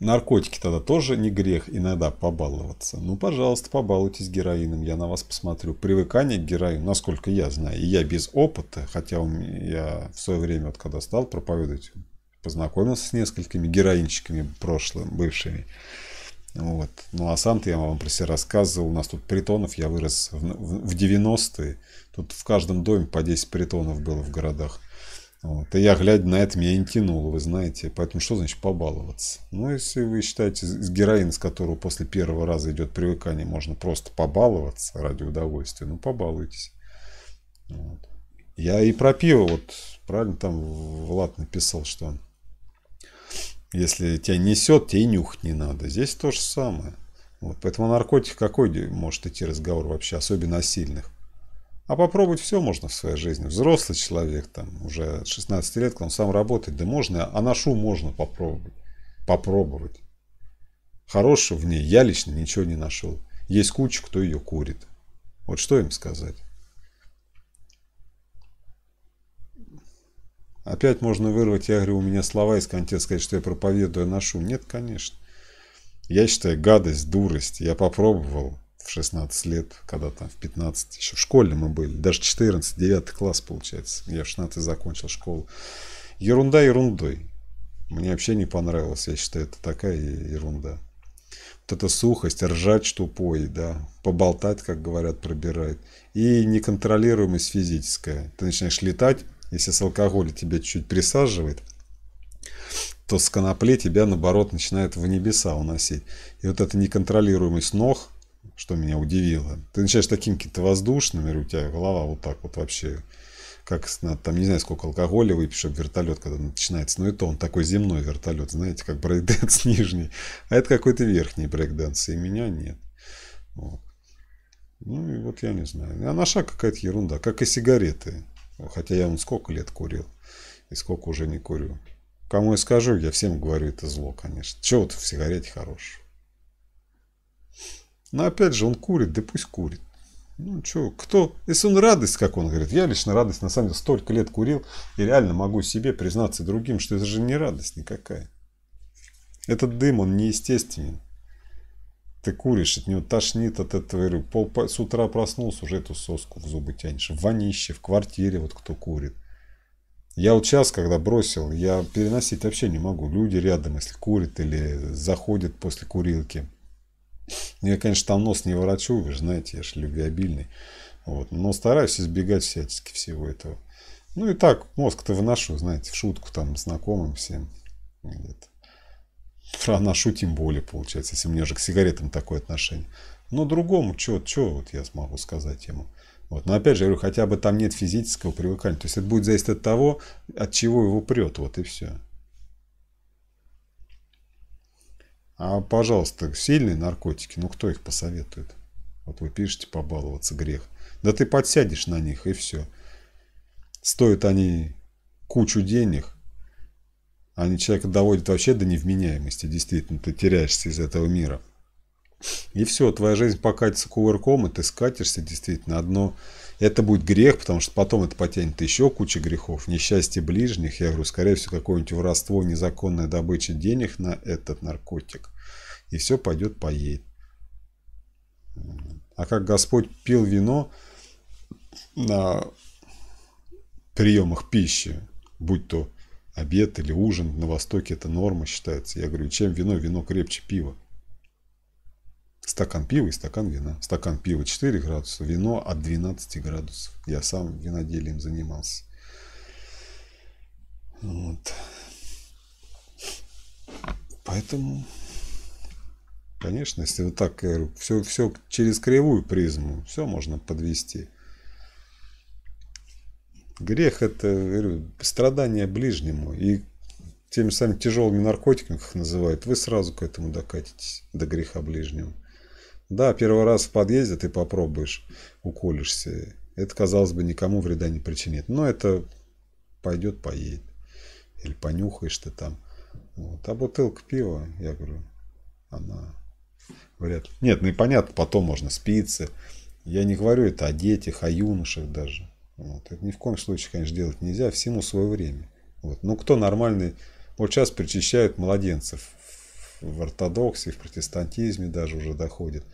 Наркотики тогда тоже не грех иногда побаловаться. Ну, пожалуйста, побалуйтесь героином, я на вас посмотрю. Привыкание к героину, насколько я знаю, и я без опыта, хотя я в свое время, вот когда стал проповедовать, познакомился с несколькими героинчиками прошлым, бывшими. Вот. Ну а сам-то я вам про себя рассказывал. У нас тут притонов, я вырос в, в, в 90-е. Тут в каждом доме по 10 притонов было в городах. Вот. И я, глядя на это, меня не тянуло, вы знаете. Поэтому что значит побаловаться? Ну, если вы считаете, с героин, с которого после первого раза идет привыкание, можно просто побаловаться ради удовольствия, ну, побалуйтесь. Вот. Я и про пиво, вот правильно там Влад написал, что он если тебя несет, тебе и нюхать не надо. Здесь то же самое. Вот, поэтому наркотик какой может идти разговор вообще, особенно о сильных. А попробовать все можно в своей жизни. Взрослый человек, там, уже от 16 лет, он сам работает, да можно, а на нашу можно попробовать. Попробовать. Хорошего в ней я лично ничего не нашел. Есть куча, кто ее курит. Вот что им сказать? Опять можно вырвать, я говорю, у меня слова из контекста, сказать, что я проповедую, ношу. Нет, конечно. Я считаю, гадость, дурость. Я попробовал в 16 лет, когда там в 15, еще в школе мы были, даже 14, 9 класс получается. Я в 16 закончил школу. Ерунда ерундой. Мне вообще не понравилось, я считаю, это такая ерунда. Вот эта сухость, ржать тупой, да, поболтать, как говорят, пробирает. И неконтролируемость физическая. Ты начинаешь летать, если с алкоголя тебя чуть-чуть присаживает, то с коноплей тебя, наоборот, начинает в небеса уносить. И вот эта неконтролируемость ног, что меня удивило, ты начинаешь таким каким-то воздушным, у тебя голова вот так вот вообще, как там не знаю сколько алкоголя выпьешь, чтобы вертолет когда начинается, но это он такой земной вертолет, знаете, как брейкденс нижний, а это какой-то верхний брейкденс, и меня нет. Вот. Ну и вот я не знаю. А наша какая-то ерунда, как и сигареты. Хотя я он сколько лет курил и сколько уже не курю. Кому я скажу, я всем говорю, это зло, конечно. Чего вот в сигарете хорош Но опять же, он курит, да пусть курит. Ну, что, кто? Если он радость, как он говорит, я лично радость, на самом деле, столько лет курил, и реально могу себе признаться другим, что это же не радость никакая. Этот дым, он неестественен. Ты куришь, от него тошнит от этого. рыбы. Пол, с утра проснулся, уже эту соску в зубы тянешь. В ванище, в квартире, вот кто курит. Я вот сейчас, когда бросил, я переносить вообще не могу. Люди рядом, если курят или заходят после курилки. Я, конечно, там нос не ворочу, вы же знаете, я же любвеобильный. Вот. Но стараюсь избегать всячески всего этого. Ну и так, мозг-то выношу, знаете, в шутку там знакомым всем. Вот. Про тем более получается, если у меня же к сигаретам такое отношение. Но другому, что вот я смогу сказать ему? Вот. Но опять же, я говорю, хотя бы там нет физического привыкания. То есть это будет зависеть от того, от чего его прет, вот и все. А, пожалуйста, сильные наркотики, ну кто их посоветует? Вот вы пишете побаловаться грех. Да ты подсядешь на них и все. Стоят они кучу денег, они а человека доводят вообще до невменяемости, действительно, ты теряешься из этого мира. И все, твоя жизнь покатится кувырком, и ты скатишься, действительно, одно... Это будет грех, потому что потом это потянет еще куча грехов. Несчастье ближних, я говорю, скорее всего, какое-нибудь воровство, незаконная добыча денег на этот наркотик. И все пойдет поедет. А как Господь пил вино на приемах пищи, будь то обед или ужин, на Востоке это норма считается. Я говорю, чем вино? Вино крепче пива. Стакан пива и стакан вина. Стакан пива 4 градуса, вино от 12 градусов. Я сам виноделием занимался. Вот. Поэтому, конечно, если вот так, я говорю, все, все через кривую призму, все можно подвести. Грех это, говорю, страдание ближнему. И теми самыми тяжелыми наркотиками, как их называют, вы сразу к этому докатитесь, до греха ближнего. Да, первый раз в подъезде ты попробуешь, уколешься. Это, казалось бы, никому вреда не причинит. Но это пойдет, поедет. Или понюхаешь ты там. Вот. А бутылка пива, я говорю, она вряд ли. Нет, ну и понятно, потом можно спиться. Я не говорю это о детях, о юношах даже. Вот. Это ни в коем случае, конечно, делать нельзя, всему свое время. Вот. Ну, кто нормальный, вот сейчас причащают младенцев в ортодоксии, в протестантизме даже уже доходит.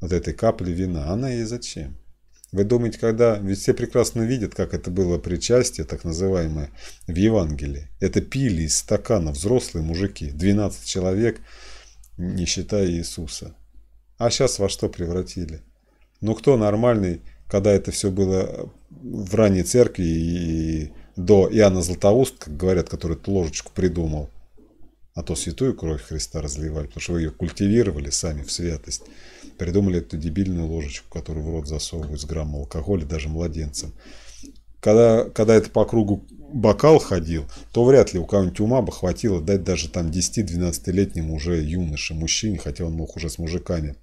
Вот этой капли вина, она и зачем? Вы думаете, когда... Ведь все прекрасно видят, как это было причастие, так называемое, в Евангелии. Это пили из стакана взрослые мужики, 12 человек, не считая Иисуса. А сейчас во что превратили? Ну кто нормальный когда это все было в ранней церкви и до Иоанна Златоуст, как говорят, который эту ложечку придумал, а то святую кровь Христа разливали, потому что вы ее культивировали сами в святость, придумали эту дебильную ложечку, которую в рот засовывают с граммом алкоголя даже младенцам. Когда, когда это по кругу бокал ходил, то вряд ли у кого-нибудь ума бы хватило дать даже там 10-12-летнему уже юноше, мужчине, хотя он мог уже с мужиками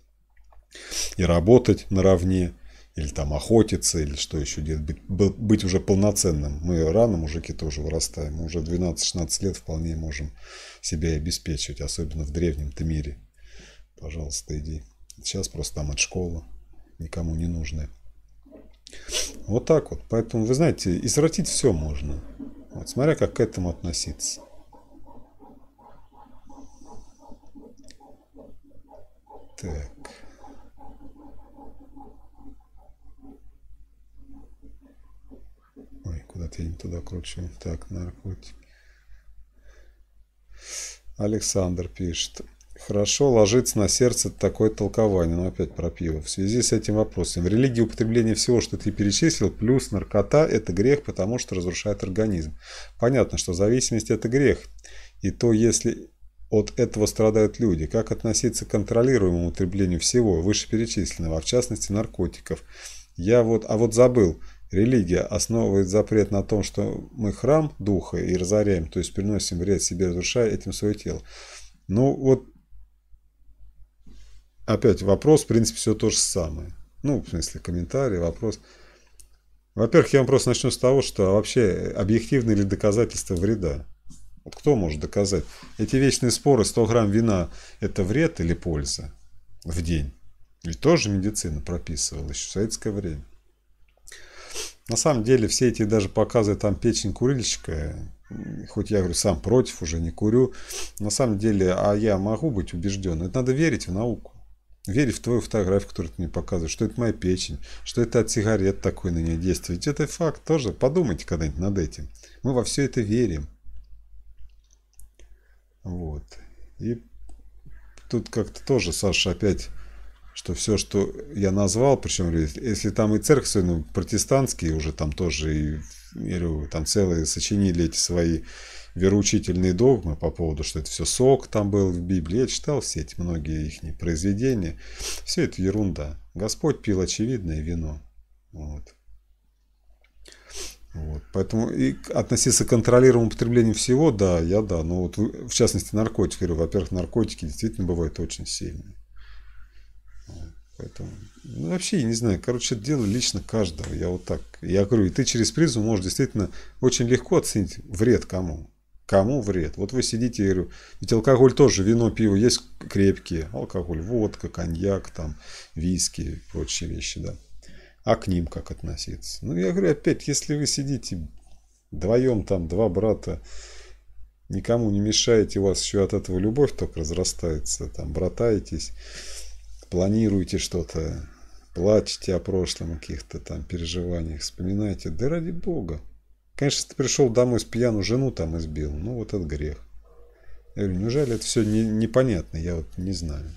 и работать наравне, или там охотиться, или что еще делать, быть, быть уже полноценным. Мы рано, мужики, тоже вырастаем. Мы уже в 12-16 лет вполне можем себя обеспечивать, особенно в древнем-то мире. Пожалуйста, иди. Сейчас просто там от школы никому не нужны. Вот так вот. Поэтому, вы знаете, извратить все можно. Вот, смотря как к этому относиться. Так. нет, я не туда кручу. Так, наркотики. Александр пишет. Хорошо ложится на сердце такое толкование, но ну, опять про пиво. В связи с этим вопросом. В религии употребление всего, что ты перечислил, плюс наркота – это грех, потому что разрушает организм. Понятно, что зависимость – это грех. И то, если от этого страдают люди. Как относиться к контролируемому употреблению всего вышеперечисленного, а в частности наркотиков? Я вот, а вот забыл – Религия основывает запрет на том, что мы храм духа и разоряем, то есть приносим вред себе, разрушая этим свое тело. Ну вот, опять вопрос, в принципе, все то же самое. Ну, в смысле, комментарий, вопрос. Во-первых, я вам просто начну с того, что вообще объективны ли доказательства вреда? Вот кто может доказать? Эти вечные споры, 100 грамм вина – это вред или польза в день? Ведь тоже медицина прописывала еще в советское время. На самом деле все эти даже показы там печень курильщика, хоть я говорю сам против, уже не курю, на самом деле, а я могу быть убежден, это надо верить в науку. Верить в твою фотографию, которую ты мне показываешь, что это моя печень, что это от сигарет такой на нее действует. это факт тоже. Подумайте когда-нибудь над этим. Мы во все это верим. Вот. И тут как-то тоже Саша опять что все, что я назвал, причем, если там и церковь, ну, протестантские уже там тоже, и, говорю, там целые сочинили эти свои вероучительные догмы по поводу, что это все сок там был в Библии. Я читал все эти многие их произведения. Все это ерунда. Господь пил очевидное вино. Вот. Вот. Поэтому и относиться к контролируемому потреблению всего, да, я да. Но вот в частности наркотики, во-первых, наркотики действительно бывают очень сильные. Поэтому, ну, вообще, я не знаю. Короче, это дело лично каждого. Я вот так. Я говорю, и ты через призму можешь действительно очень легко оценить вред кому. Кому вред? Вот вы сидите, я говорю, ведь алкоголь тоже, вино, пиво есть крепкие. Алкоголь, водка, коньяк, там, виски, прочие вещи, да. А к ним как относиться? Ну, я говорю, опять, если вы сидите вдвоем, там, два брата, никому не мешаете, у вас еще от этого любовь только разрастается, там, братаетесь планируете что-то, плачете о прошлом, о каких-то там переживаниях, вспоминаете, да ради бога. Конечно, ты пришел домой с пьяну жену там избил, ну вот этот грех. Я говорю, неужели это все не, непонятно, я вот не знаю.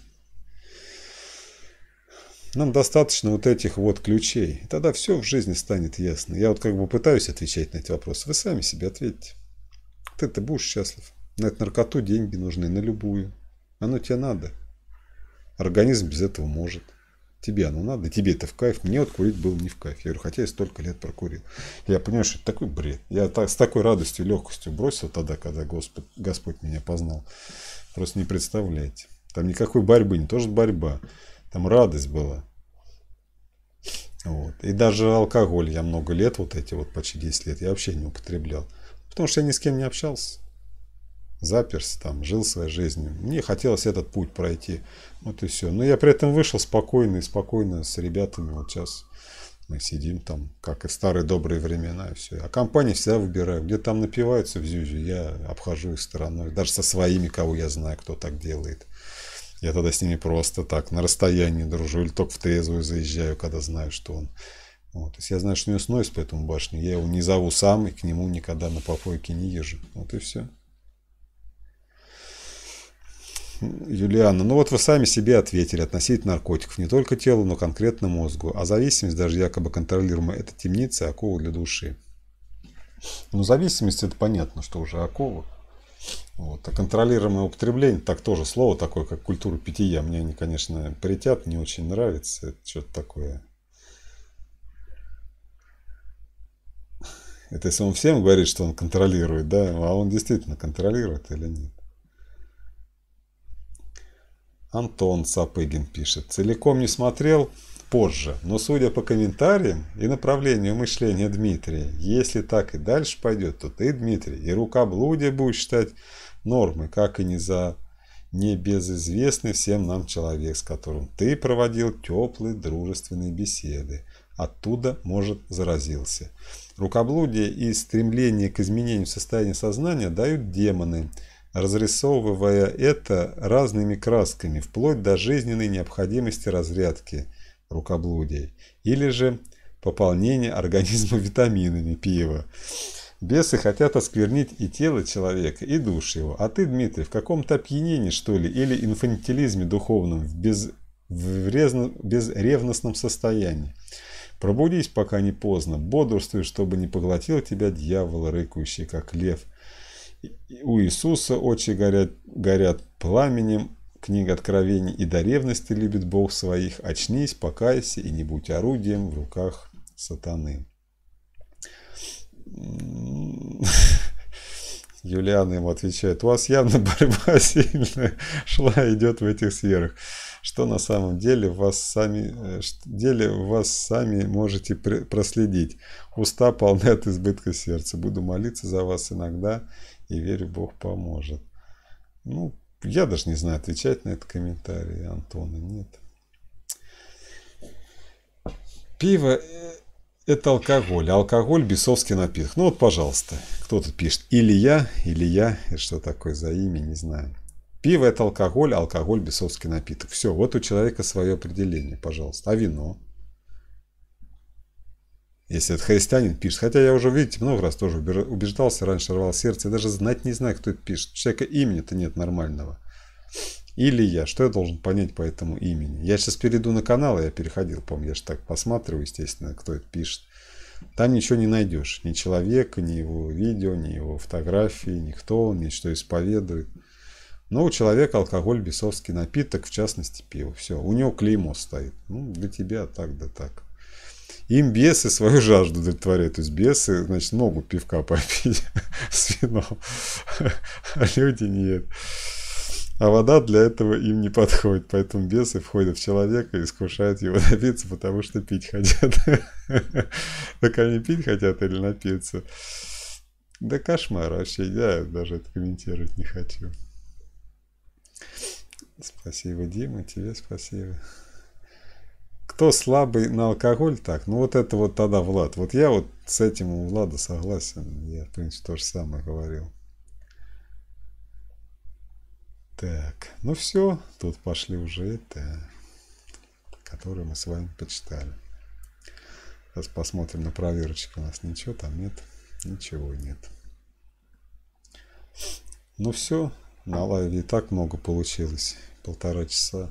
Нам достаточно вот этих вот ключей. И тогда все в жизни станет ясно. Я вот как бы пытаюсь отвечать на эти вопросы. Вы сами себе ответьте. Ты-то будешь счастлив. На эту наркоту деньги нужны, на любую. Оно тебе надо. Организм без этого может. Тебе оно надо, тебе это в кайф. Мне вот курить было не в кайф. Я говорю, хотя я столько лет прокурил. Я понимаю, что это такой бред. Я так, с такой радостью и легкостью бросил тогда, когда Господь, Господь меня познал. Просто не представляете. Там никакой борьбы, не то что борьба. Там радость была. Вот. И даже алкоголь я много лет, вот эти вот почти 10 лет, я вообще не употреблял. Потому что я ни с кем не общался. Заперся там, жил своей жизнью. Мне хотелось этот путь пройти. Вот и все. Но я при этом вышел спокойно и спокойно с ребятами. Вот сейчас мы сидим там, как и старые добрые времена, и все. А компании всегда выбираю. Где там напиваются в Зюзе, я обхожу их стороной. Даже со своими, кого я знаю, кто так делает. Я тогда с ними просто так на расстоянии дружу. Или только в трезвую заезжаю, когда знаю, что он... Вот. То есть я знаю, что у него снос по этому башне. Я его не зову сам и к нему никогда на попойке не езжу. Вот и все. Юлиана, ну вот вы сами себе ответили относительно наркотиков, не только телу, но конкретно мозгу. А зависимость, даже якобы контролируемая, это темница и акула для души. Ну, зависимость, это понятно, что уже оковы. Вот. А контролируемое употребление, так тоже слово такое, как культура питья, мне они, конечно, притят, не очень нравится. Это что-то такое. Это если он всем говорит, что он контролирует, да, а он действительно контролирует или нет. Антон Сапыгин пишет. Целиком не смотрел позже, но судя по комментариям и направлению мышления Дмитрия, если так и дальше пойдет, то ты, Дмитрий, и рукоблудие будешь считать нормы, как и не за небезызвестный всем нам человек, с которым ты проводил теплые дружественные беседы. Оттуда, может, заразился. Рукоблудие и стремление к изменению состояния сознания дают демоны – разрисовывая это разными красками, вплоть до жизненной необходимости разрядки рукоблудий или же пополнения организма витаминами пива. Бесы хотят осквернить и тело человека, и душу его. А ты, Дмитрий, в каком-то опьянении, что ли, или инфантилизме духовном, в, без... в резно... безревностном состоянии. Пробудись, пока не поздно, бодрствуй, чтобы не поглотил тебя дьявол, рыкающий, как лев – у Иисуса очи горят, горят пламенем, книга Откровений, и до ревности любит Бог своих. Очнись, покайся и не будь орудием в руках сатаны. Юлиана ему отвечает, у вас явно борьба сильная шла и идет в этих сферах. Что на самом деле вас сами, э, деле вас сами можете проследить. Уста полны от избытка сердца. Буду молиться за вас иногда и верю, Бог поможет. Ну, я даже не знаю, отвечать на этот комментарий Антона, нет. Пиво э, – это алкоголь, алкоголь – бесовский напиток. Ну вот, пожалуйста, кто тут пишет. Или я, или я, и что такое за имя, не знаю. Пиво – это алкоголь, алкоголь – бесовский напиток. Все, вот у человека свое определение, пожалуйста. А вино – если это христианин пишет, хотя я уже, видите, много раз тоже убеждался, раньше рвал сердце, я даже знать не знаю, кто это пишет. У человека имени-то нет нормального. Или я, что я должен понять по этому имени? Я сейчас перейду на канал, а я переходил, помню, я же так посматриваю, естественно, кто это пишет. Там ничего не найдешь, ни человека, ни его видео, ни его фотографии, никто, ничто исповедует. Но у человека алкоголь, бесовский напиток, в частности пиво. Все, у него клеймо стоит. Ну, для тебя так да так им бесы свою жажду удовлетворяют. То есть бесы, значит, могут пивка попить с вином, а люди нет. А вода для этого им не подходит, поэтому бесы входят в человека и искушают его напиться, потому что пить хотят. Так они пить хотят или напиться? Да кошмар вообще, я даже это комментировать не хочу. Спасибо, Дима, тебе спасибо кто слабый на алкоголь, так, ну вот это вот тогда Влад. Вот я вот с этим у Влада согласен. Я, в принципе, то же самое говорил. Так, ну все, тут пошли уже это, которые мы с вами почитали. Сейчас посмотрим на проверочки. У нас ничего там нет. Ничего нет. Ну все, на лайве и так много получилось. Полтора часа.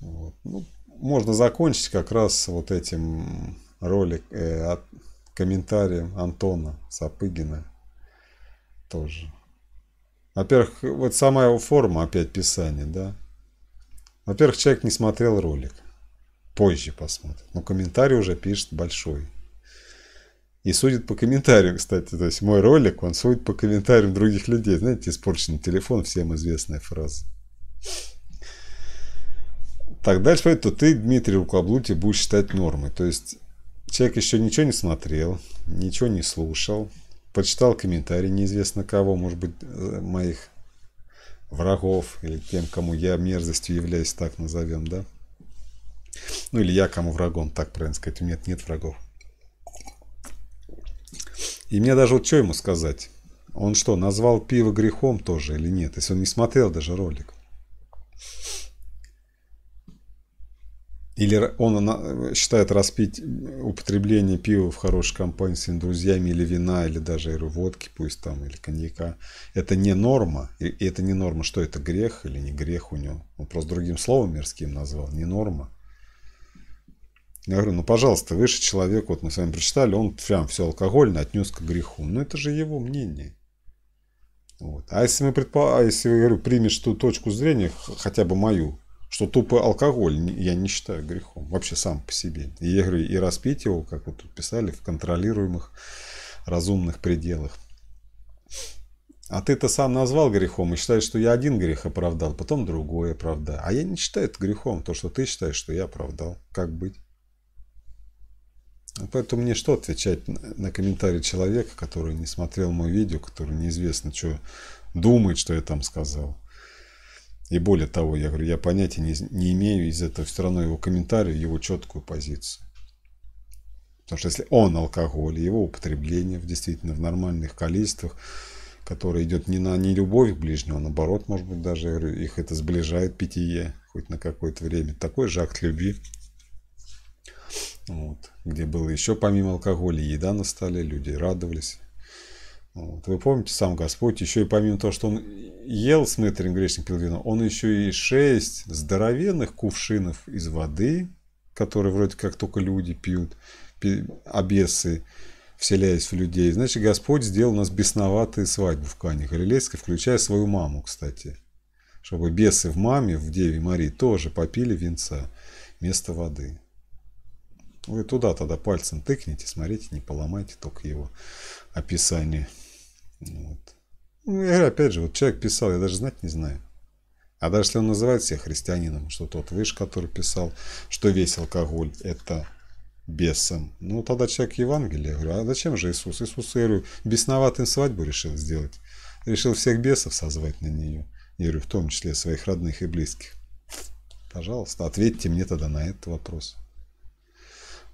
Вот. Ну, можно закончить как раз вот этим ролик, э, от, комментарием Антона Сапыгина тоже. Во-первых, вот сама его форма, опять писание, да. Во-первых, человек не смотрел ролик. Позже посмотрит. Но комментарий уже пишет большой. И судит по комментариям, кстати. То есть мой ролик, он судит по комментариям других людей. Знаете, испорченный телефон, всем известная фраза так дальше то ты, Дмитрий, рукоблудие будешь считать нормой. То есть человек еще ничего не смотрел, ничего не слушал, почитал комментарии неизвестно кого, может быть, э, моих врагов или тем, кому я мерзостью являюсь, так назовем, да? Ну или я кому врагом, так правильно сказать. У меня нет врагов. И мне даже вот что ему сказать? Он что, назвал пиво грехом тоже или нет? Если он не смотрел даже ролик. Или он э, считает распить употребление пива в хорошей компании с друзьями, или вина, или даже водки, пусть там, или коньяка. Это не норма. И это не норма, что это грех или не грех у него. Он просто другим словом мирским назвал. Не норма. Я говорю, ну, пожалуйста, выше человек, вот мы с вами прочитали, он прям все алкогольно отнес к греху. Но это же его мнение. Вот. А если мы предпо... а если я говорю, примешь ту точку зрения, хотя бы мою, что тупо алкоголь я не считаю грехом, вообще сам по себе. И я говорю, и распить его, как вот тут писали, в контролируемых разумных пределах. А ты это сам назвал грехом и считаешь, что я один грех оправдал, потом другое оправдал. А я не считаю это грехом, то, что ты считаешь, что я оправдал. Как быть? Ну, поэтому мне что отвечать на комментарий человека, который не смотрел мое видео, который неизвестно, что думает, что я там сказал. И более того, я говорю, я понятия не, не имею из этого все равно его комментария, его четкую позицию. Потому что если он алкоголь, его употребление в действительно в нормальных количествах, которое идет не на не любовь к ближнему, а наоборот, может быть, даже говорю, их это сближает питье хоть на какое-то время. Такой же акт любви, вот, где было еще помимо алкоголя еда на столе, люди радовались. Вот. Вы помните, сам Господь еще и помимо того, что он ел с мытарем грешник пил вино, он еще и шесть здоровенных кувшинов из воды, которые вроде как только люди пьют, обесы, вселяясь в людей. Значит, Господь сделал у нас бесноватые свадьбы в Кане Галилейской, включая свою маму, кстати. Чтобы бесы в маме, в Деве Марии, тоже попили венца вместо воды. Вы туда тогда пальцем тыкните, смотрите, не поломайте только его описание. Ну вот. Ну, я говорю, опять же, вот человек писал, я даже знать не знаю. А даже если он называет себя христианином, что тот выше, который писал, что весь алкоголь – это бесом. Ну, тогда человек Евангелие. Я говорю, а зачем же Иисус? Иисус, я говорю, бесноватым свадьбу решил сделать. Решил всех бесов созвать на нее. Я говорю, в том числе своих родных и близких. Пожалуйста, ответьте мне тогда на этот вопрос.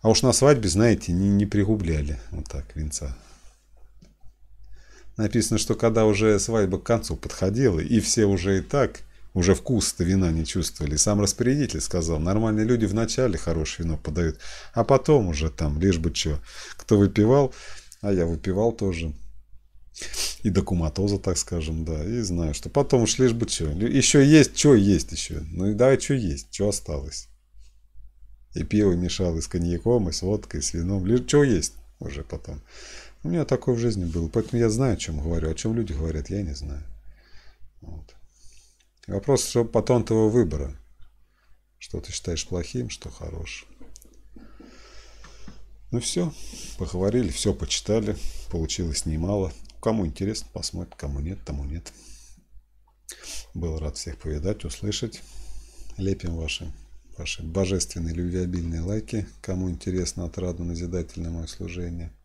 А уж на свадьбе, знаете, не, не пригубляли вот так венца. Написано, что когда уже свадьба к концу подходила, и все уже и так, уже вкус-то вина не чувствовали. Сам распорядитель сказал, нормальные люди вначале хорошее вино подают, а потом уже там, лишь бы что. Кто выпивал, а я выпивал тоже. И до куматоза, так скажем, да. И знаю, что потом уж лишь бы что. Еще есть, что есть еще. Ну и давай, что есть, что осталось. И пиво мешал и с коньяком, и с водкой, и с вином. Лишь что есть уже потом. У меня такое в жизни было, поэтому я знаю, о чем говорю. О чем люди говорят, я не знаю. Вот. Вопрос все потом твоего выбора. Что ты считаешь плохим, что хорошим. Ну все, поговорили, все почитали. Получилось немало. Кому интересно, посмотрит, кому нет, тому нет. Был рад всех повидать, услышать. Лепим ваши, ваши божественные любвеобильные лайки. Кому интересно, отрадно, назидательное мое служение –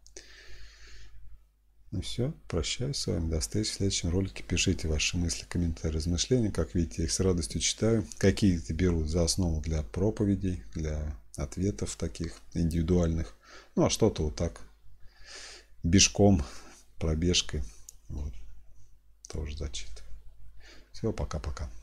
ну все, прощаюсь с вами. До встречи в следующем ролике. Пишите ваши мысли, комментарии, размышления. Как видите, я их с радостью читаю. Какие-то беру за основу для проповедей, для ответов таких индивидуальных. Ну, а что-то вот так бежком, пробежкой. Вот. Тоже зачитываю. Все, пока-пока.